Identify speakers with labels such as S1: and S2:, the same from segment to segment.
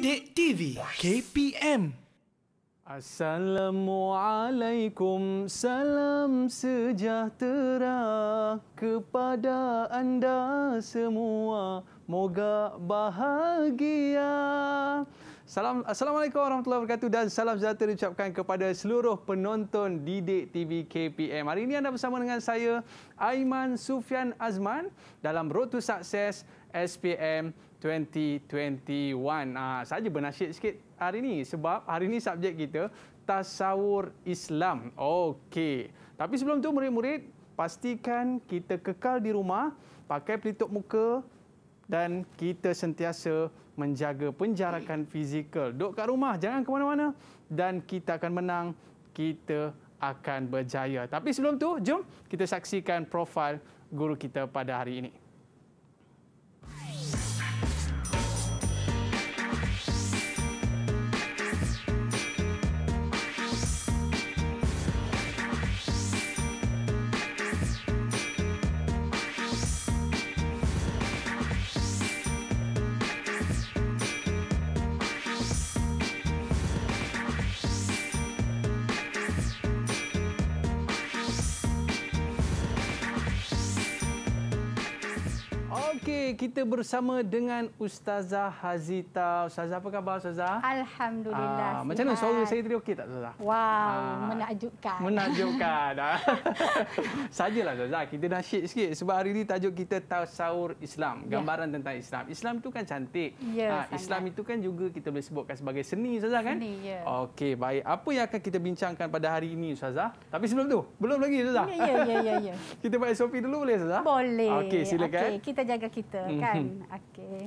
S1: Sidik TV KPM Assalamualaikum Salam sejahtera Kepada anda semua Moga bahagia Salam, Assalamualaikum warahmatullahi wabarakatuh dan salam sejahtera diucapkan kepada seluruh penonton Didik TV KPM. Hari ini anda bersama dengan saya, Aiman Sufian Azman dalam Road to Success SPM 2021. Ah, saja bernasyid sikit hari ini sebab hari ini subjek kita tasawur Islam. Okey. Tapi sebelum tu murid-murid pastikan kita kekal di rumah, pakai pelitup muka dan kita sentiasa menjaga penjarakan fizikal. Dok kat rumah, jangan ke mana-mana dan kita akan menang, kita akan berjaya. Tapi sebelum tu, jom kita saksikan profil guru kita pada hari ini. kita bersama dengan Ustazah Hazita. Ustazah, apa khabar Ustazah? Alhamdulillah. Aa, ah, macam mana suara saya tadi okey tak Ustazah? Wow, Aa, ah,
S2: menakjubkan. Menakjubkan.
S1: Ah. Sajalah Ustazah, kita dah syik sikit. Sebab hari ini tajuk kita Tausaur Islam. Ya. Gambaran ya. tentang Islam. Islam itu kan cantik. Ya, Aa, Islam itu kan juga kita boleh sebutkan sebagai seni Ustazah kan? Seni, ya. Okey, baik. Apa yang akan kita bincangkan pada hari ini Ustazah? Tapi sebelum tu, belum lagi Ustazah. Ya, ya, ya. ya. ya. kita buat SOP dulu boleh Ustazah? Boleh. Okey, silakan. Okay,
S2: kita jaga kita kan. Hmm. Okey.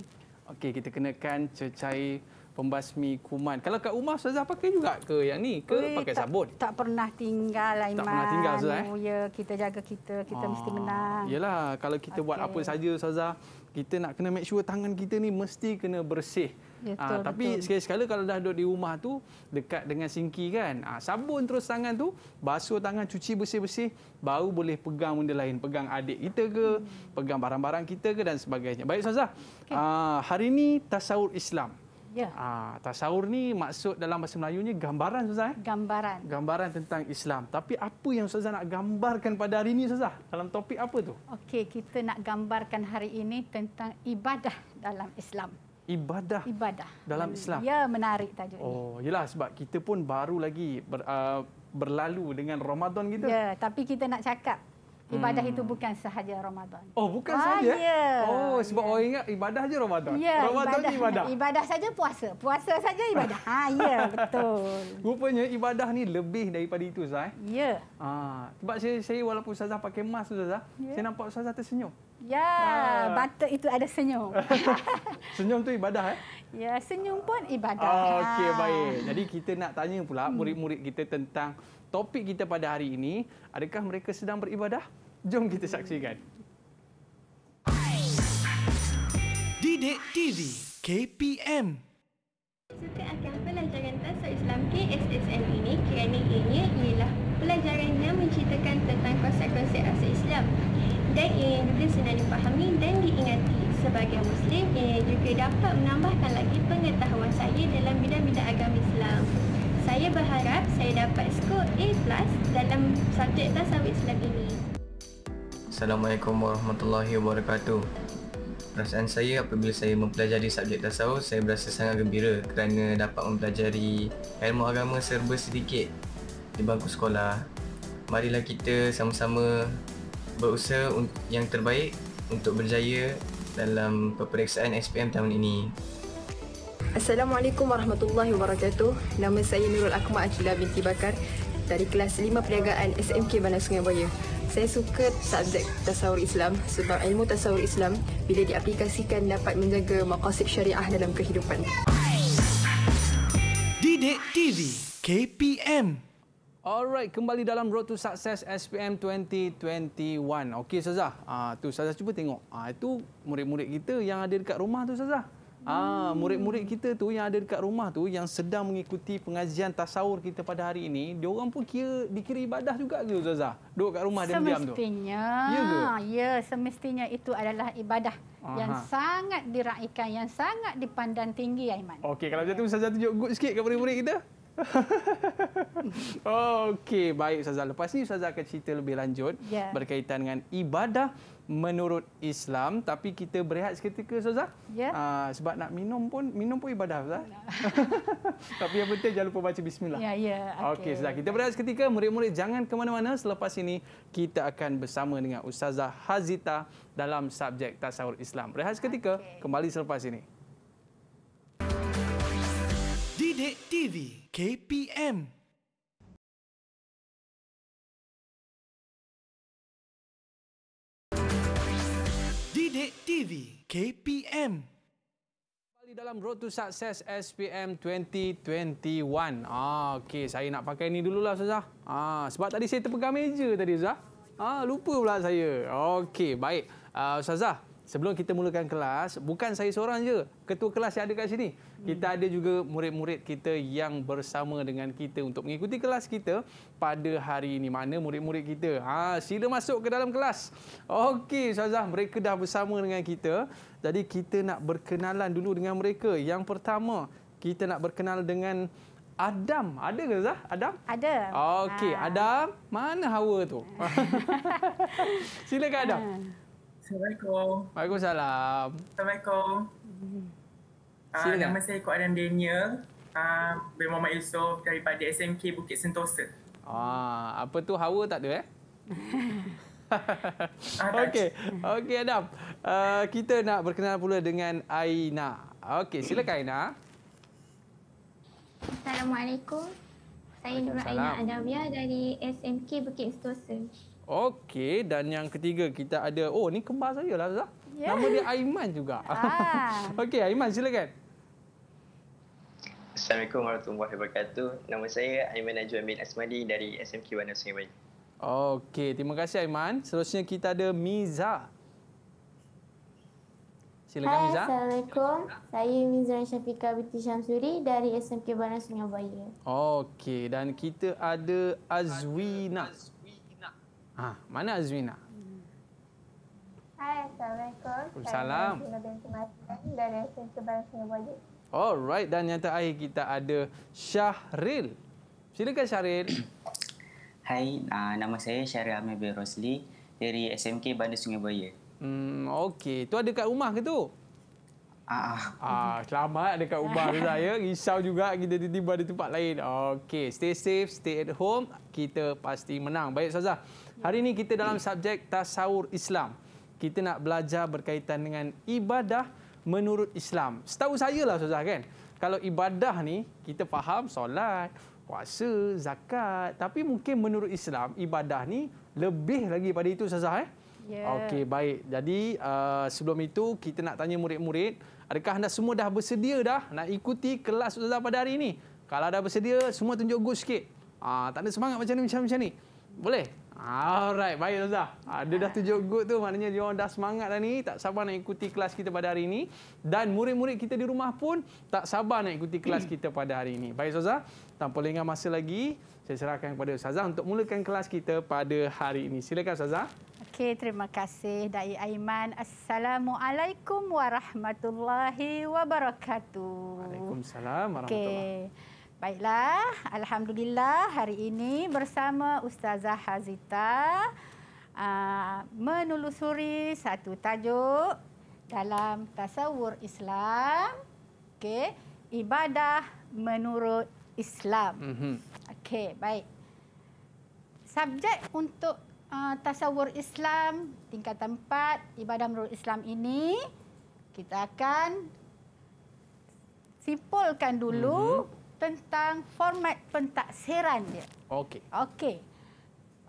S1: Okey, kita kenakan cecair pembasmi kuman. Kalau kat rumah Ustazah pakai juga ke yang ni ke Ui, pakai sabun?
S2: Tak, pernah tinggal lah Iman. Tak pernah tinggal Ustazah. Eh? Ya, kita jaga kita, kita Aa, mesti ah, menang. Yalah, kalau kita okay. buat apa saja
S1: Ustazah, kita nak kena make sure tangan kita ni mesti kena bersih. Ya, ha, tapi sekali-sekala kalau dah duduk di rumah tu dekat dengan sinki kan, ha, sabun terus tangan tu, basuh tangan, cuci bersih-bersih, baru boleh pegang benda lain. Pegang adik kita ke, hmm. pegang barang-barang kita ke dan sebagainya. Baik Ustazah, okay. ha, hari ini tasawuf Islam. Ya. Ah, tasawur ni maksud dalam bahasa Melayunya gambaran Ustazah eh? Gambaran. Gambaran tentang Islam. Tapi apa yang Ustazah nak gambarkan pada hari ini Ustazah? Dalam topik apa tu?
S2: Okey, kita nak gambarkan hari ini tentang ibadah dalam Islam. Ibadah. Ibadah. Dalam Islam. Ya, menarik tajuk ini.
S1: Oh, yalah sebab kita pun baru lagi ber, uh, berlalu dengan Ramadan kita.
S2: Ya, tapi kita nak cakap ibadah hmm. itu bukan sahaja Ramadan.
S1: Oh, bukan ah, sahaja? Ya. Oh, sebab ya. orang ingat ibadah saja Ramadan. Ya, Ramadan ibadah, ibadah.
S2: Ibadah saja puasa. Puasa saja ibadah. ha, ya,
S1: betul. Rupanya ibadah ni lebih daripada itu, Zah. Eh? Ya. Ha, sebab saya, saya walaupun Ustazah pakai mask, Ustazah, ya. saya nampak Ustazah tersenyum. Ya, ha. batuk itu ada senyum. senyum tu ibadah, eh? Ya, senyum pun ibadah. Oh, Okey, baik. Jadi kita nak tanya pula hmm. murid-murid kita tentang topik kita pada hari ini. Adakah mereka sedang beribadah? Jom kita saksikan. Didik TV KPM
S2: Setiap akan pelajaran Tasawuf Islam KSSM ini kerana ianya ialah pelajaran yang menceritakan tentang konsep-konsep asal Islam dan ia juga senang dipahami dan diingati sebagai Muslim ia juga dapat menambahkan lagi pengetahuan saya dalam bidang-bidang agama Islam saya berharap saya dapat skor A+, dalam subjek Tasawuf Islam ini
S1: Assalamualaikum warahmatullahi wabarakatuh Perasaan saya apabila saya mempelajari subjek tasawuf Saya berasa sangat gembira kerana dapat mempelajari ilmu agama serba sedikit Di bangku sekolah Marilah kita sama-sama berusaha yang terbaik Untuk berjaya dalam peperiksaan SPM tahun ini
S2: Assalamualaikum warahmatullahi wabarakatuh Nama saya Nurul Akmal Akhila binti Bakar Dari kelas 5 perniagaan SMK Bandar Sungai Buaya saya suka subjek tasawur Islam sebab ilmu tasawur Islam bila diaplikasikan dapat
S1: menjaga maqasid syariah dalam kehidupan. Didik TV KPM Alright, kembali dalam Road to Success SPM 2021. Okey, Sazah. Ah, tu Sazah cuba tengok. Ah, itu murid-murid kita yang ada dekat rumah tu, Sazah. Ah, murid-murid kita tu yang ada dekat rumah tu yang sedang mengikuti pengajian tasawur kita pada hari ini, dia orang pun kira dikira ibadah juga ke Ustazah? Duduk kat rumah dia diam tu.
S2: Semestinya. Ya, ya semestinya itu adalah ibadah Aha. yang sangat diraikan, yang sangat dipandang tinggi Aiman.
S1: Okey, kalau macam tu Ustazah tunjuk good sikit kepada murid-murid kita. Okey, baik Ustazah. Lepas ni Ustazah akan cerita lebih lanjut ya. berkaitan dengan ibadah menurut Islam tapi kita berehat seketika Ustazah. Ya. Uh, sebab nak minum pun minum pun ibadah Ustazah. Ya. tapi yang penting jangan lupa baca bismillah. Ya
S2: ya. Okey Ustazah, kita
S1: berehat seketika murid-murid jangan ke mana-mana selepas ini kita akan bersama dengan Ustazah Hazita dalam subjek tasawuf Islam. Berehat seketika okay. kembali selepas ini. Didik TV KPM Sidik TV KPM kembali dalam Road to Success SPM 2021. Ah, okey, saya nak pakai ni dululah Ustazah. Ah, sebab tadi saya terpegang meja tadi Ustazah. Ah, lupa pula saya. Okey, baik. Uh, Ustazah, sebelum kita mulakan kelas, bukan saya seorang je, ketua kelas yang ada kat sini. Kita ada juga murid-murid kita yang bersama dengan kita untuk mengikuti kelas kita pada hari ini. Mana murid-murid kita? Ha, sila masuk ke dalam kelas. Okey, Ustazah, mereka dah bersama dengan kita. Jadi kita nak berkenalan dulu dengan mereka. Yang pertama, kita nak berkenal dengan Adam. Ada ke Zah? Adam? Ada. Okey, ah. Adam. Mana Hawa tu? Silakan Adam. Ha. Assalamualaikum. Waalaikumsalam. Assalamualaikum. Uh, nama saya Kuat dan Daniel. Uh, ah, bin Muhammad Yusof daripada SMK Bukit Sentosa. Ah, apa tu hawa tak ada eh? Ah, Okey. Okey Adam. Uh, kita nak berkenalan pula dengan Aina. Okey, silakan Aina.
S2: Assalamualaikum.
S1: Saya Nur Aina Adamia dari SMK Bukit Sentosa. Okey, dan yang ketiga kita ada oh ni kembar saya lah Zah. Yeah. Nama dia Aiman juga. Ah. Okey, Aiman silakan. Assalamualaikum warahmatullahi wabarakatuh. Nama saya Aiman Najwa bin Asmadi dari SMK Wanah Sungai Bayi. Okey, terima kasih Aiman. Selanjutnya kita ada Miza. Silakan Hai, Miza.
S2: Assalamualaikum. Saya Miza Syafika binti Syamsuri dari SMK Bandar Sungai Bayi.
S1: Okey, dan kita ada Azwina. Azwina. Ha, mana Azwina?
S2: Hai, Assalamualaikum. Salam. Dari SMC Barang Singapura.
S1: Alright, dan yang terakhir kita ada Syahril. Silakan Syahril. Hai, ah, nama saya Syahril Ahmed bin Rosli dari SMK Bandar Sungai Buaya. Hmm, okey. Tu ada kat rumah ke tu? Ah. ah, ah selamat dekat rumah saya. Risau juga kita tiba di tempat lain. Okey, stay safe, stay at home. Kita pasti menang. Baik, Sazah. Hari ini kita dalam subjek tasawur Islam. Kita nak belajar berkaitan dengan ibadah menurut Islam. Setahu saya lah Ustazah kan. Kalau ibadah ni kita faham solat, puasa, zakat. Tapi mungkin menurut Islam ibadah ni lebih lagi pada itu Ustazah eh. Yeah. Okey baik. Jadi uh, sebelum itu kita nak tanya murid-murid, adakah anda semua dah bersedia dah nak ikuti kelas Ustazah pada hari ini? Kalau dah bersedia semua tunjuk go sikit. Ah tak ada semangat macam ni macam macam ni. Boleh? Alright, baik Zaza. Ada ah, dah tujuh good tu, maknanya dia orang dah semangat dah ni. Tak sabar nak ikuti kelas kita pada hari ini. Dan murid-murid kita di rumah pun tak sabar nak ikuti kelas kita pada hari ini. Baik Zaza, tanpa lengah masa lagi, saya serahkan kepada Zaza untuk mulakan kelas kita pada hari ini. Silakan Zaza.
S2: Okey, terima kasih Dai Aiman. Assalamualaikum warahmatullahi wabarakatuh. Waalaikumsalam warahmatullahi wabarakatuh. Okay. Baiklah, Alhamdulillah hari ini bersama Ustazah Hazita aa, ah, menelusuri satu tajuk dalam tasawur Islam. okay? ibadah menurut Islam. Mm-hmm. Okey, baik. Subjek untuk uh, tasawur Islam tingkat tempat ibadah menurut Islam ini kita akan simpulkan dulu mm-hmm tentang format pentaksiran dia. Okey. Okey.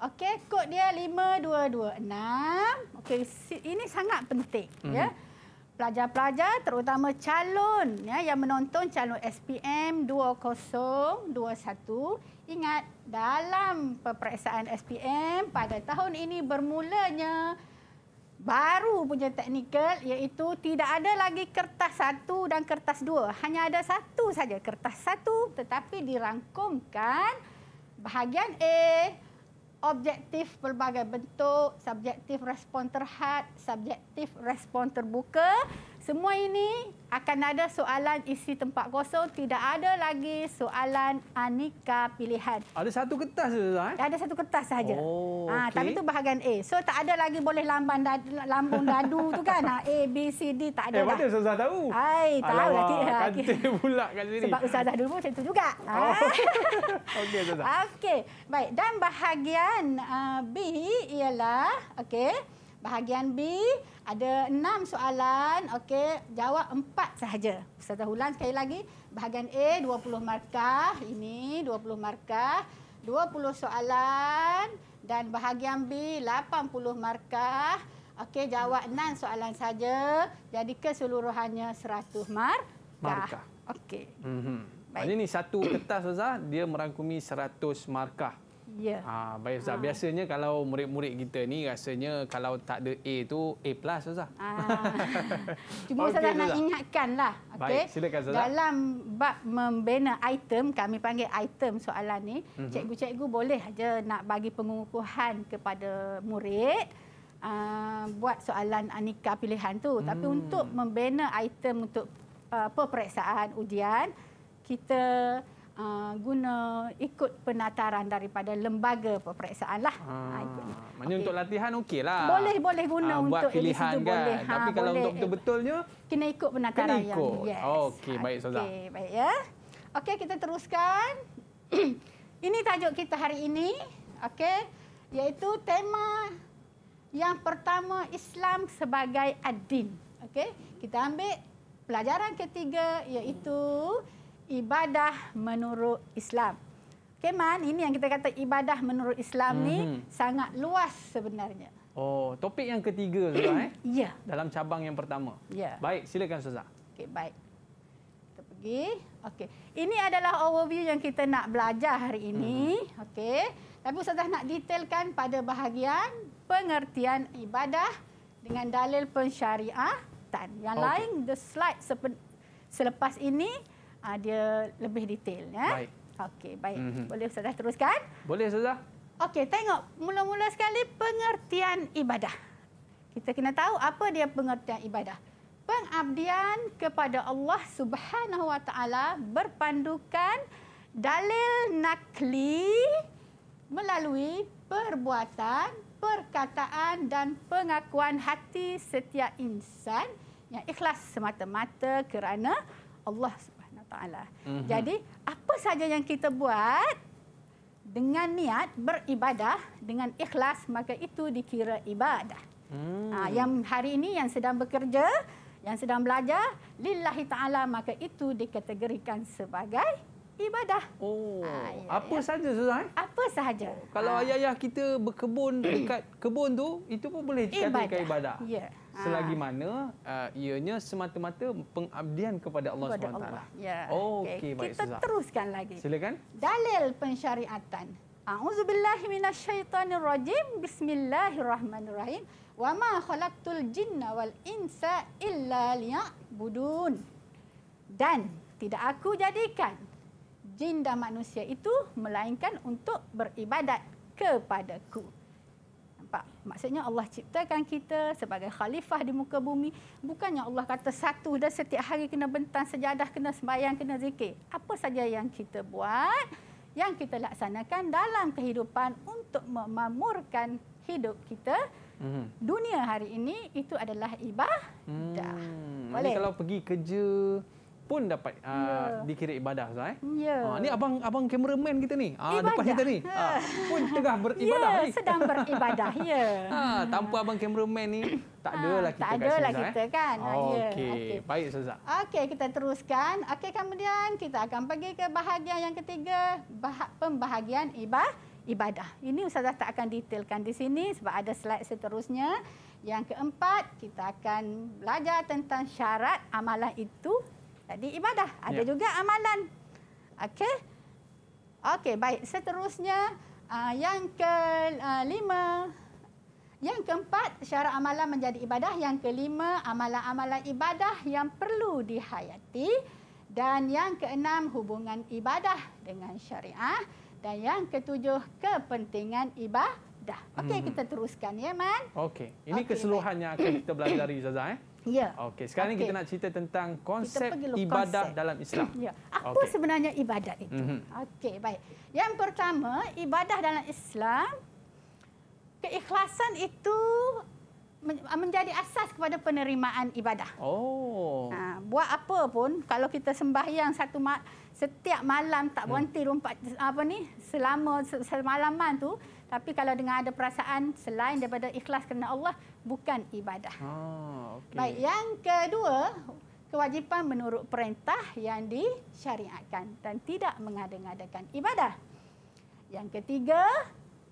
S2: Okey, kod dia 5226. Okey, ini sangat penting, mm -hmm. ya. Pelajar-pelajar terutama calon ya yang menonton calon SPM 2021, ingat dalam peperiksaan SPM pada tahun ini bermulanya baru punya teknikal iaitu tidak ada lagi kertas satu dan kertas dua. Hanya ada satu saja kertas satu tetapi dirangkumkan bahagian A, objektif pelbagai bentuk, subjektif respon terhad, subjektif respon terbuka. Semua ini akan ada soalan isi tempat kosong. Tidak ada lagi soalan aneka pilihan.
S1: Ada satu kertas saja? Eh? Ada satu kertas saja. Oh, ha, Tapi itu
S2: bahagian A. So tak ada lagi boleh lambang dadu, lambung dadu tu kan? Ah, A, B, C, D tak ada. Eh, mana Ustazah tahu? Ay, tahu lah Alamak, lagi. Ah, kantin
S1: pula kat sini. Sebab
S2: Ustazah dulu macam itu juga. Oh, okey, Ustazah. Okey, baik. Dan bahagian uh, B ialah... Okay. Bahagian B ada enam soalan. Okey, jawab empat sahaja. Ustazah Hulan sekali lagi. Bahagian A 20 markah. Ini 20 markah. 20 soalan dan bahagian B 80 markah. Okey, jawab enam soalan saja. Jadi keseluruhannya 100 markah. markah. Okey.
S1: Mm -hmm. Ini satu kertas, Ustazah. Dia merangkumi 100 markah. Ya. Ah, baik Ustaz. Ha. Biasanya kalau murid-murid kita ni rasanya kalau tak ada A tu A plus Ustaz. Ah.
S2: Cuma okay, Ustaz nak ingatkanlah. Okay? Baik, silakan Ustaz. Dalam bab membina item, kami panggil item soalan ni, uh-huh. cikgu-cikgu boleh aja nak bagi pengukuhan kepada murid. Uh, buat soalan aneka pilihan tu. Hmm. Tapi untuk membina item untuk uh, peperiksaan ujian, kita... Uh, guna ikut penataran daripada lembaga peperiksaan lah. Hmm.
S1: Ah, ah, okay. untuk latihan okeylah. Boleh boleh guna uh, untuk pilihan kan. Boleh. Ha, Tapi kalau boleh. untuk betul betulnya
S2: kena ikut penataran kena ikut. yang. Yes.
S1: Okey, baik Ustazah. Okey,
S2: baik ya. Okey, kita teruskan. ini tajuk kita hari ini, okey, yaitu tema yang pertama Islam sebagai ad-din. Okey, kita ambil pelajaran ketiga iaitu ibadah menurut Islam. Okey Man, ini yang kita kata ibadah menurut Islam mm -hmm. ni mhm. sangat luas sebenarnya.
S1: Oh, topik yang ketiga Ustaz eh? Ya. Dalam cabang yang pertama. Ya. Baik, silakan Ustaz.
S2: Okey, baik. Kita pergi. Okey. Ini adalah overview yang kita nak belajar hari ini. Mm -hmm. Okey. Tapi Ustaz nak detailkan pada bahagian pengertian ibadah dengan dalil pensyariatan. Yang okay. lain the slide selepas ini uh, dia lebih detail ya. Baik. Okey, baik. Mm -hmm. Boleh Ustazah teruskan? Boleh Ustazah. Okey, tengok mula-mula sekali pengertian ibadah. Kita kena tahu apa dia pengertian ibadah. Pengabdian kepada Allah Subhanahu Wa Taala berpandukan dalil nakli melalui perbuatan, perkataan dan pengakuan hati setiap insan yang ikhlas semata-mata kerana Allah Taala. Mm-hmm. Jadi apa saja yang kita buat dengan niat beribadah dengan ikhlas maka itu dikira ibadah. Hmm. Ha, yang hari ini yang sedang bekerja, yang sedang belajar lillahi taala maka itu dikategorikan sebagai ibadah. Oh, ha,
S1: ya, apa ya. sahaja Suzan? Eh?
S2: Apa sahaja. Oh, kalau ah. ayah-ayah
S1: ha. kita berkebun dekat kebun tu, itu pun boleh dikatakan ibadah. Ya. Selagi ah. mana uh, ianya semata-mata pengabdian kepada Allah SWT. Allah. Ya. Oh, okay. Okay, baik, kita Suzan.
S2: teruskan lagi. Silakan. Dalil pensyariatan. A'udzubillahi minasyaitonirrajim. Bismillahirrahmanirrahim. Wa ma khalaqtul jinna wal insa illa liya'budun. Dan tidak aku jadikan jin dan manusia itu melainkan untuk beribadat kepadaku. Nampak? Maksudnya Allah ciptakan kita sebagai khalifah di muka bumi. Bukannya Allah kata satu dan setiap hari kena bentang sejadah, kena sembahyang, kena zikir. Apa saja yang kita buat, yang kita laksanakan dalam kehidupan untuk memamurkan hidup kita mhm. Dunia hari ini itu adalah ibadah.
S1: Hmm. kalau pergi kerja, pun dapat uh, ah, yeah. dikira ibadah Zai. Eh? Yeah. Ya. Ha ni abang abang kameraman ah, kita ni. Ha, depan ah, kita ni. Ha, pun tengah beribadah yeah, ni. sedang beribadah. Ya. Yeah. Ha tanpa abang kameraman ni tak ada lagi. kita kat Tak ada kita eh? kan. Oh, ya, okay. okay. Baik Ustazah.
S2: Okey kita teruskan. Okey kemudian kita akan pergi ke bahagian yang ketiga, bahag pembahagian ibadah ibadah. Ini Ustazah tak akan detailkan di sini sebab ada slide seterusnya. Yang keempat, kita akan belajar tentang syarat amalan itu jadi ibadah ada ya. juga amalan. Okey. Okey, baik. Seterusnya ah, yang ke ah, lima. Yang keempat, syarat amalan menjadi ibadah. Yang kelima, amalan-amalan ibadah yang perlu dihayati. Dan yang keenam, hubungan ibadah dengan syariah. Dan yang ketujuh, kepentingan ibadah dah. Okey, hmm. kita teruskan ya, Man.
S1: Okey. Ini okay, keseluruhan yang akan kita belajar dari Zaza eh. Ya. Okey, sekarang okay. ni kita nak cerita tentang konsep ibadah konsep. dalam Islam. ya. Apa okay.
S2: sebenarnya ibadah itu? Mhm. Okey, baik. Yang pertama, ibadah dalam Islam keikhlasan itu menjadi asas kepada penerimaan ibadah. Oh. Ha, buat apa pun kalau kita sembahyang satu ma- setiap malam tak hmm. berhenti hmm. rumpa, apa ni selama semalaman tu tapi kalau dengan ada perasaan selain daripada ikhlas kerana Allah, bukan ibadah. Ha, okay. Baik, yang kedua, kewajipan menurut perintah yang disyariatkan dan tidak mengadakan ibadah. Yang ketiga,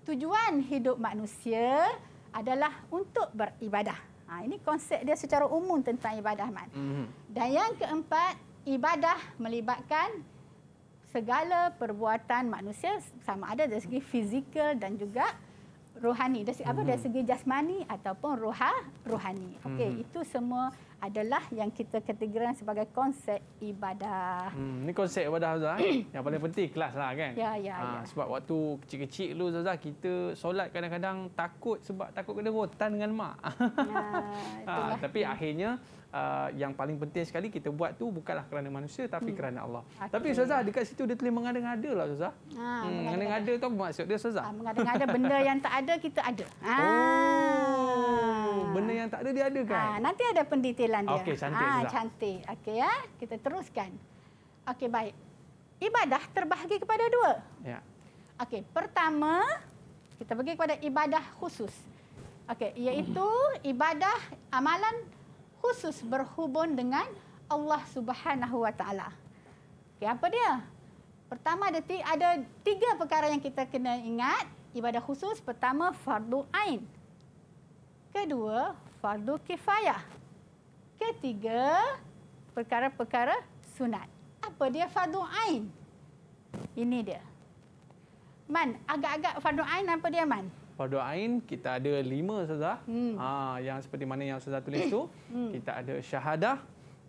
S2: tujuan hidup manusia adalah untuk beribadah. Ha, ini konsep dia secara umum tentang ibadah, Mat. Mm-hmm. Dan yang keempat, ibadah melibatkan segala perbuatan manusia sama ada dari segi fizikal dan juga rohani dari segi, apa hmm. dari segi jasmani ataupun roha rohani okey mm-hmm. itu semua adalah yang kita kategorikan sebagai konsep ibadah.
S1: Hmm, ni konsep ibadah Zah. Eh? yang paling penting kelas lah kan. Ya, ya, ha, ya. Sebab waktu kecil-kecil dulu Zah, kita solat kadang-kadang takut sebab takut kena rotan dengan mak. Ya, ha, tapi akhirnya Uh, yang paling penting sekali kita buat tu bukanlah kerana manusia tapi hmm. kerana Allah. Okay. Tapi Ustazah dekat situ dia telah mengada-ngada lah Ustazah. Ha, hmm, mengada-ngada tu maksud dia Ustazah? Ha, mengada-ngada benda
S2: yang tak ada kita ada. Ha. Oh, ah. benda yang tak ada dia ada kan? Ha, nanti ada pendetailan dia. Okey cantik Ustazah. Ha, cantik. Okey ya, kita teruskan. Okey baik. Ibadah terbahagi kepada dua. Ya. Okey, pertama kita bagi kepada ibadah khusus. Okey, iaitu ibadah amalan khusus berhubung dengan Allah Subhanahu Wa Taala. Okay, apa dia? Pertama ada tiga, ada tiga perkara yang kita kena ingat ibadah khusus. Pertama fardu ain. Kedua fardu kifayah. Ketiga perkara-perkara sunat. Apa dia fardu ain? Ini dia. Man, agak-agak fardu ain apa dia man?
S1: Fardu Ain kita ada lima Ustazah. Hmm. Ha, yang seperti mana yang Ustazah tulis tu. Hmm. kita ada syahadah,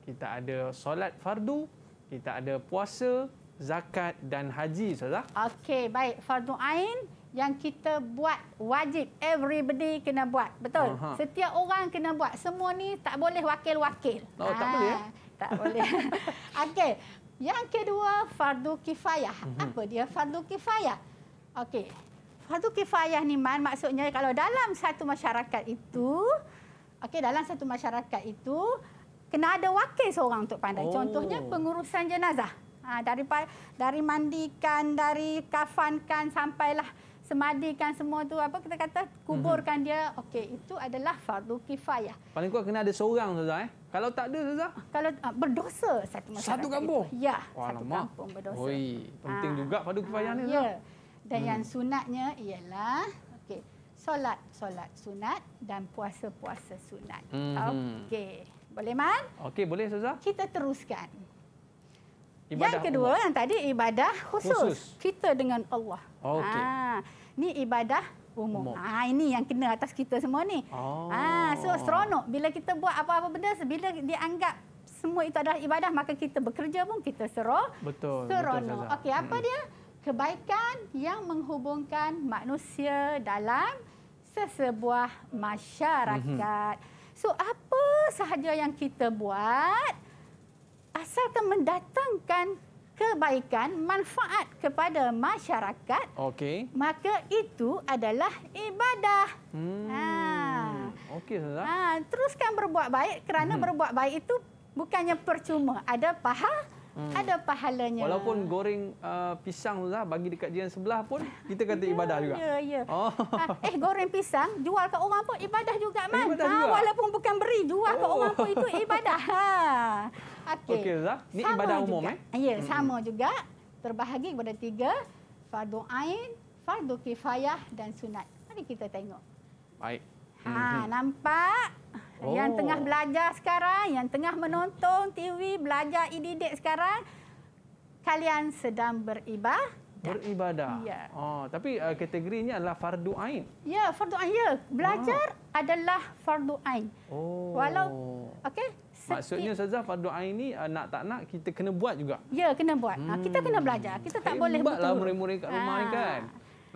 S1: kita ada solat fardu, kita ada puasa, zakat dan haji Ustazah.
S2: Okey, baik. Fardu Ain yang kita buat wajib. Everybody kena buat. Betul? Aha. Setiap orang kena buat. Semua ni tak boleh wakil-wakil. Oh, eh? ha. tak boleh. Ya? Tak boleh. Okey. Yang kedua, fardu kifayah. Mhm. Apa dia fardu kifayah? Okey. Fardu kifayah ni man maksudnya kalau dalam satu masyarakat itu okey dalam satu masyarakat itu kena ada wakil seorang untuk pandai. Oh. Contohnya pengurusan jenazah. Ha, dari dari mandikan, dari kafankan sampailah semadikan semua tu apa kita kata kuburkan mm-hmm. dia. Okey, itu adalah fardu kifayah.
S1: Paling kuat kena ada seorang Ustazah eh. Kalau tak ada Ustazah? Kalau uh,
S2: berdosa satu masyarakat. Satu kampung. Itu. Ya,
S1: Wah, satu kampung berdosa. Oi, penting ha. juga fardu kifayah ha, ni. Ya.
S2: Dan hmm. yang sunatnya ialah okey, solat, solat sunat dan puasa-puasa sunat. Hmm. Okey. Boleh man?
S1: Okey, boleh Ustazah.
S2: Kita teruskan.
S1: Ibadah yang kedua Allah. yang
S2: tadi ibadah khusus. khusus. Kita dengan Allah. Okay. Ha, ni ibadah umum. umum. Ah ha, ini yang kena atas kita semua ni.
S1: Ah oh. ha, so oh. seronok
S2: bila kita buat apa-apa benda bila dianggap semua itu adalah ibadah maka kita bekerja pun kita seronok.
S1: Betul. Seronok. Okey, apa hmm. dia?
S2: kebaikan yang menghubungkan manusia dalam sesebuah masyarakat. Mhm. So apa sahaja yang kita buat asalkan mendatangkan kebaikan, manfaat kepada masyarakat, Okey. maka itu adalah ibadah. Hmm. Ha.
S1: Okay, ha.
S2: Teruskan berbuat baik kerana hmm. berbuat baik itu bukannya percuma. Ada pahala. Hmm. Ada pahalanya. Walaupun
S1: goreng uh, pisang tu lah, bagi dekat jiran sebelah pun, kita kata ya, ibadah juga. Ya, ya. Oh.
S2: Ha, eh, goreng pisang, jual ke orang pun ibadah juga, eh, Man. Ibadah ha, juga. Walaupun bukan beri, jual oh. ke orang pun itu ibadah. Ha.
S1: Okey, okay, Zah. Ini sama ibadah juga. umum, eh?
S2: Ya, hmm. sama hmm. juga. Terbahagi kepada tiga. Fardu Ain, Fardu Kifayah dan Sunat. Mari kita tengok.
S1: Baik. Ha,
S2: hmm. Nampak? Oh. Yang tengah belajar sekarang, yang tengah menonton TV, belajar ididik sekarang, kalian sedang beribadah.
S1: Beribadah. Ya. Oh, tapi uh, kategorinya adalah fardu ain.
S2: Ya, fardu ain. Ya. Belajar ah. adalah fardu ain.
S1: Oh. Walau okey. Maksudnya saja fardu ain ni uh, nak tak nak kita kena buat juga.
S2: Ya, kena buat. Hmm. Nah, kita kena hmm. belajar. Kita tak boleh buat. Buatlah
S1: murid-murid kat rumah ah. kan.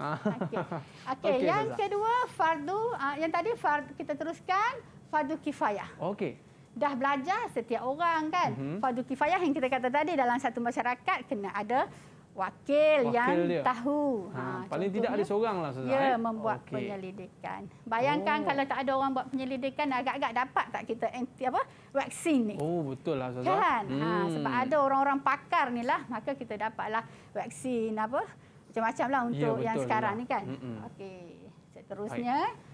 S1: Ah. Okey. Okey, okay, yang Sazah.
S2: kedua fardu uh, yang tadi fardu kita teruskan fardu kifayah. Okey. Dah belajar setiap orang kan mm-hmm. fardu kifayah yang kita kata tadi dalam satu masyarakat kena ada wakil, wakil yang dia. tahu. Ha, ha paling tidak ada
S1: seoranglah lah. Ya, membuat okay.
S2: penyelidikan. Bayangkan oh. kalau tak ada orang buat penyelidikan agak-agak dapat tak kita anti apa vaksin ni.
S1: Oh, betul lah saudara. Kan? Ha, hmm. Ha sebab ada
S2: orang-orang pakar ni lah maka kita dapatlah vaksin apa macam macam lah ya, untuk ya, yang sekarang lah. ni kan. Okey. Seterusnya Hai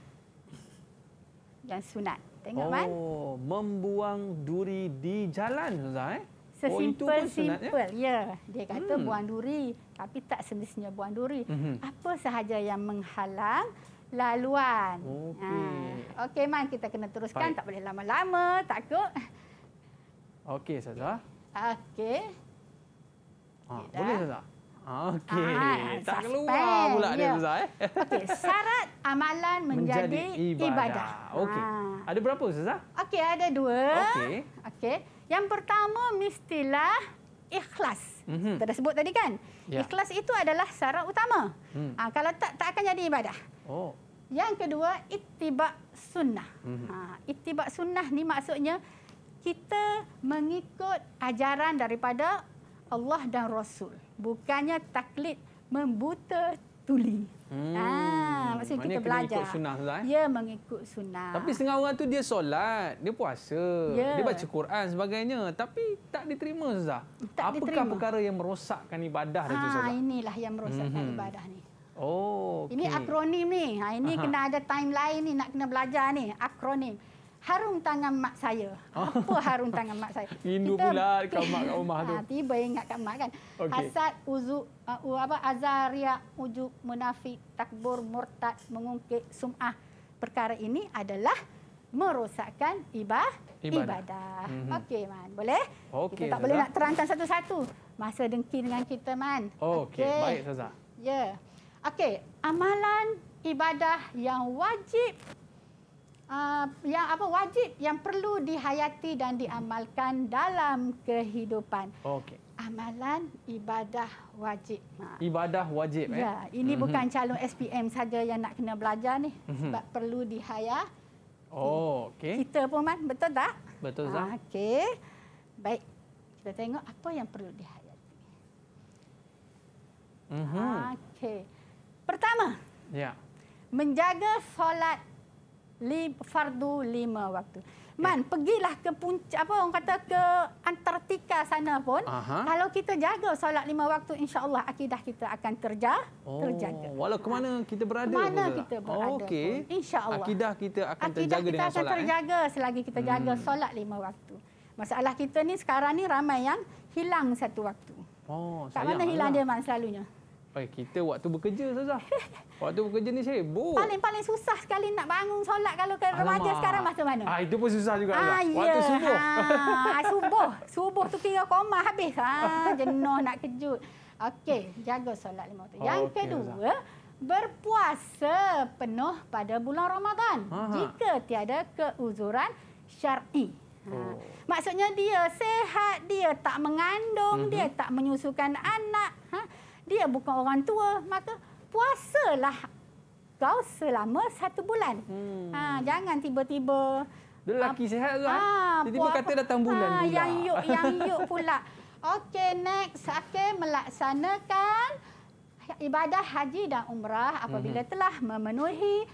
S2: yang sunat. Tengok, oh, Man.
S1: Oh, membuang duri di jalan, Zah. Eh? Oh, Sesimpel-simpel,
S2: oh, ya. Dia kata hmm. buang duri, tapi tak semestinya buang duri. Mm -hmm. Apa sahaja yang menghalang laluan.
S1: Okey, ha.
S2: okay, Man. Kita kena teruskan. Baik. Tak boleh lama-lama. Takut.
S1: Okey, Zah.
S2: Okey.
S1: Ha, boleh, Zah? Okey. Ah, tak keluar pula yeah. dia Ustaz. Eh? Okey,
S2: syarat amalan menjadi, menjadi ibadah. ibadah. Okey. Ah.
S1: Ada berapa Ustaz?
S2: Okey, ada dua. Okey. Okey. Yang pertama mestilah ikhlas. Mm -hmm. Kita dah sebut tadi kan? Yeah. Ikhlas itu adalah syarat utama. Mm. Ha, kalau tak, tak akan jadi ibadah. Oh. Yang kedua, itibak sunnah. Mm -hmm. ha, itibak sunnah ni maksudnya kita mengikut ajaran daripada Allah dan Rasul bukannya taklid membuta tuli. Hmm. Ha, maksudnya kita belajar. Ikut sunnah, Zah, eh? Ya, mengikut sunnah. Tapi
S1: setengah orang tu dia solat, dia puasa, ya. dia baca Quran sebagainya. Tapi tak diterima, Zah. Apakah diterima. perkara yang merosakkan ibadah? Ha, itu, ah,
S2: inilah yang merosakkan hmm. ibadah ni.
S1: Oh, okay. Ini akronim
S2: ni. Ha, ini Aha. kena ada timeline ni, nak kena belajar ni. Akronim harum tangan mak saya. Oh. Apa harum tangan mak saya? Rindu kita, pula kat mak kat rumah tu. Ha, tiba ingat kat mak kan. Okay. Hasad, uzuk, uh, apa, Azaria riak, ujuk, munafik, takbur, murtad, mengungkit, sum'ah. Perkara ini adalah merosakkan ibah, ibadah. ibadah. Mm-hmm. Okey, Man. Boleh?
S1: Okay, kita tak Zaza. boleh nak terangkan
S2: satu-satu. Masa dengki dengan kita, Man. Oh, Okey, okay. baik, Zaza. Ya. Yeah. Okey, amalan ibadah yang wajib uh, ah, yang apa wajib yang perlu dihayati dan diamalkan dalam kehidupan. Okey. Amalan ibadah wajib.
S1: Ibadah wajib eh. Ya, ini mm-hmm. bukan
S2: calon SPM saja yang nak kena belajar ni mm-hmm. sebab perlu dihayati.
S1: Oh, okey.
S2: Kita pun man betul tak? Betul tak? Okey. Baik. Kita tengok apa yang perlu dihayati. Mhm. Okey.
S1: Pertama. Ya.
S2: Menjaga solat lim, fardu lima waktu. Ya. Man, okay. pergilah ke puncak apa orang kata ke Antartika sana pun. Aha. Kalau kita jaga solat lima waktu, insya-Allah akidah kita akan terja,
S1: oh. terjaga. Walau ke mana kita berada mana pun. kita berada. Oh, okay. Insya-Allah. Akidah kita akan akidah terjaga kita dengan solat. kita eh? akan terjaga
S2: eh? selagi kita jaga hmm. solat lima waktu. Masalah kita ni sekarang ni ramai yang hilang satu waktu.
S1: Oh, tak mana hilang dia man selalunya? Eh, kita waktu bekerja susah. Waktu bekerja ni sibuk.
S2: Paling-paling susah sekali nak bangun solat kalau ke remaja sekarang macam mana? Ah,
S1: itu pun susah juga. Ah, waktu yeah. subuh. Ha, subuh. Subuh
S2: tu kira koma habis. Ha, jenuh nak kejut. Okey, jaga solat lima waktu. Yang okay, kedua, Azah. berpuasa penuh pada bulan Ramadan. Aha. Jika tiada keuzuran syar'i. Ha. Oh. Maksudnya dia sehat, dia tak mengandung, uh-huh. dia tak menyusukan anak. Ha dia bukan orang tua, maka puasalah kau selama satu bulan. Hmm. Ha, jangan tiba-tiba... Dia lelaki sihat kan? Tiba-tiba kata datang bulan ha, pula. Yang yuk, yang yuk pula. Okey, next. Okey, melaksanakan ibadah haji dan umrah apabila hmm. telah memenuhi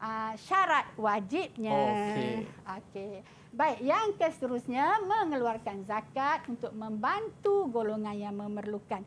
S2: uh, syarat wajibnya. Okey. Okay. Baik, yang keseterusnya mengeluarkan zakat untuk membantu golongan yang memerlukan.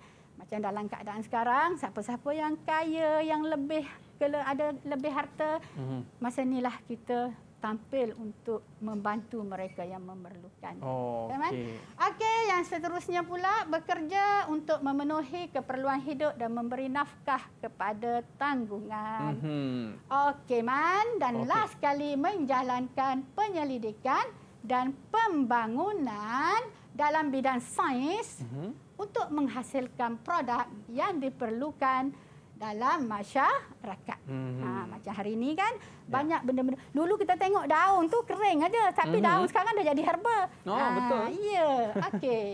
S2: Yang dalam keadaan sekarang, siapa-siapa yang kaya, yang lebih ada lebih harta, mm-hmm. masa inilah kita tampil untuk membantu mereka yang memerlukan.
S1: Oh, kan? okay.
S2: okay, yang seterusnya pula bekerja untuk memenuhi keperluan hidup dan memberi nafkah kepada tanggungan. Mm-hmm. Okay, man dan okay. last sekali menjalankan penyelidikan dan pembangunan dalam bidang sains. Mm-hmm untuk menghasilkan produk yang diperlukan dalam masyarakat. Hmm. Ha, macam hari ini kan, ya. banyak benda-benda. Dulu kita tengok daun tu kering aja, tapi hmm. daun sekarang dah jadi herba. Oh, ha, betul. Ya, okey.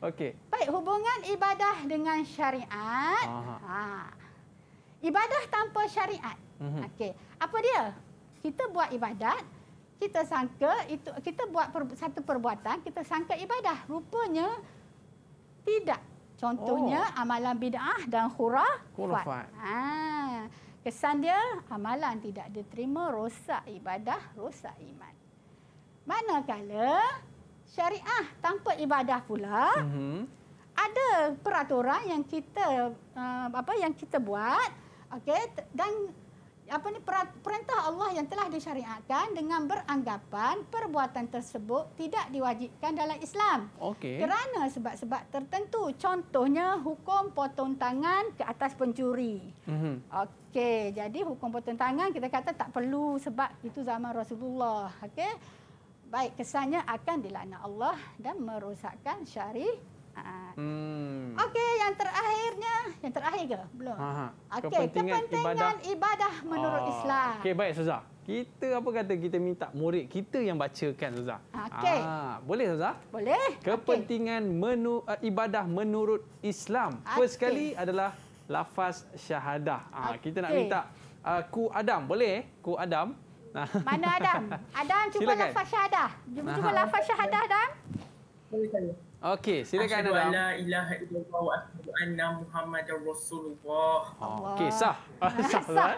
S2: okay. Baik, hubungan ibadah dengan syariat. Ha. Ibadah tanpa syariat. Hmm. Okey. Apa dia? Kita buat ibadat, kita sangka itu kita buat per, satu perbuatan, kita sangka ibadah. Rupanya tidak. Contohnya oh. amalan bid'ah dan khuraf. khurafat. Ha. Kesan dia amalan tidak diterima rosak ibadah, rosak iman. Manakala syariah tanpa ibadah pula mm-hmm. ada peraturan yang kita uh, apa yang kita buat okey dan apa ni perintah Allah yang telah disyariatkan dengan beranggapan perbuatan tersebut tidak diwajibkan dalam Islam. Okey. Kerana sebab-sebab tertentu. Contohnya hukum potong tangan ke atas pencuri. Mhm. Okey, jadi hukum potong tangan kita kata tak perlu sebab itu zaman Rasulullah. Okey. Baik, kesannya akan dilaknat Allah dan merosakkan syariat taat.
S1: Hmm.
S2: Okey, yang terakhirnya, yang terakhir ke? Belum. Ha,
S1: ha. Okey, kepentingan, kepentingan
S2: ibadah, ibadah menurut oh. Islam. Okey,
S1: baik Saza. Kita apa kata kita minta murid kita yang bacakan Saza. Okey. Ah, boleh Saza? Boleh. Kepentingan okay. menu, uh, ibadah menurut Islam. First sekali adalah lafaz syahadah. Ah, okay. kita nak minta uh, ku Adam, boleh? Ku Adam. Ah. Mana Adam?
S2: Adam cuba lafaz syahadah. Cuba, cuba lafaz syahadah, Adam. Boleh saya.
S1: Okey, silakan Adam. Asyhadu an la ilaha illallah wa asyhadu anna Muhammadar Rasulullah. Okey, ah. sah. sah.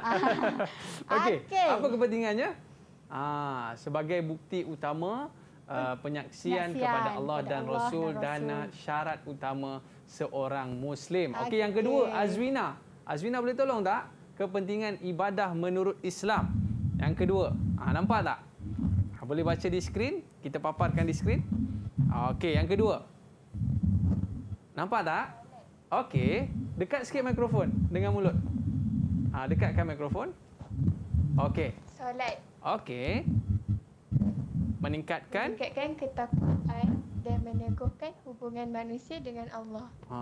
S1: Okey. Apa kepentingannya? Ah, sebagai bukti utama ah, penyaksian kepada Allah, dan, Rasul dan ah, syarat utama seorang Muslim. Okey, yang kedua, Azwina. Azwina boleh tolong tak? Kepentingan ibadah menurut Islam. Yang kedua, ah, nampak tak? Boleh baca di skrin? Kita paparkan di skrin. Okey, yang kedua. Nampak tak? Okey. Dekat sikit mikrofon dengan mulut. Ha, dekatkan mikrofon. Okey. Solat. Okey. Meningkatkan.
S2: Meningkatkan ketakutan dan meneguhkan hubungan manusia dengan Allah.
S1: Ha,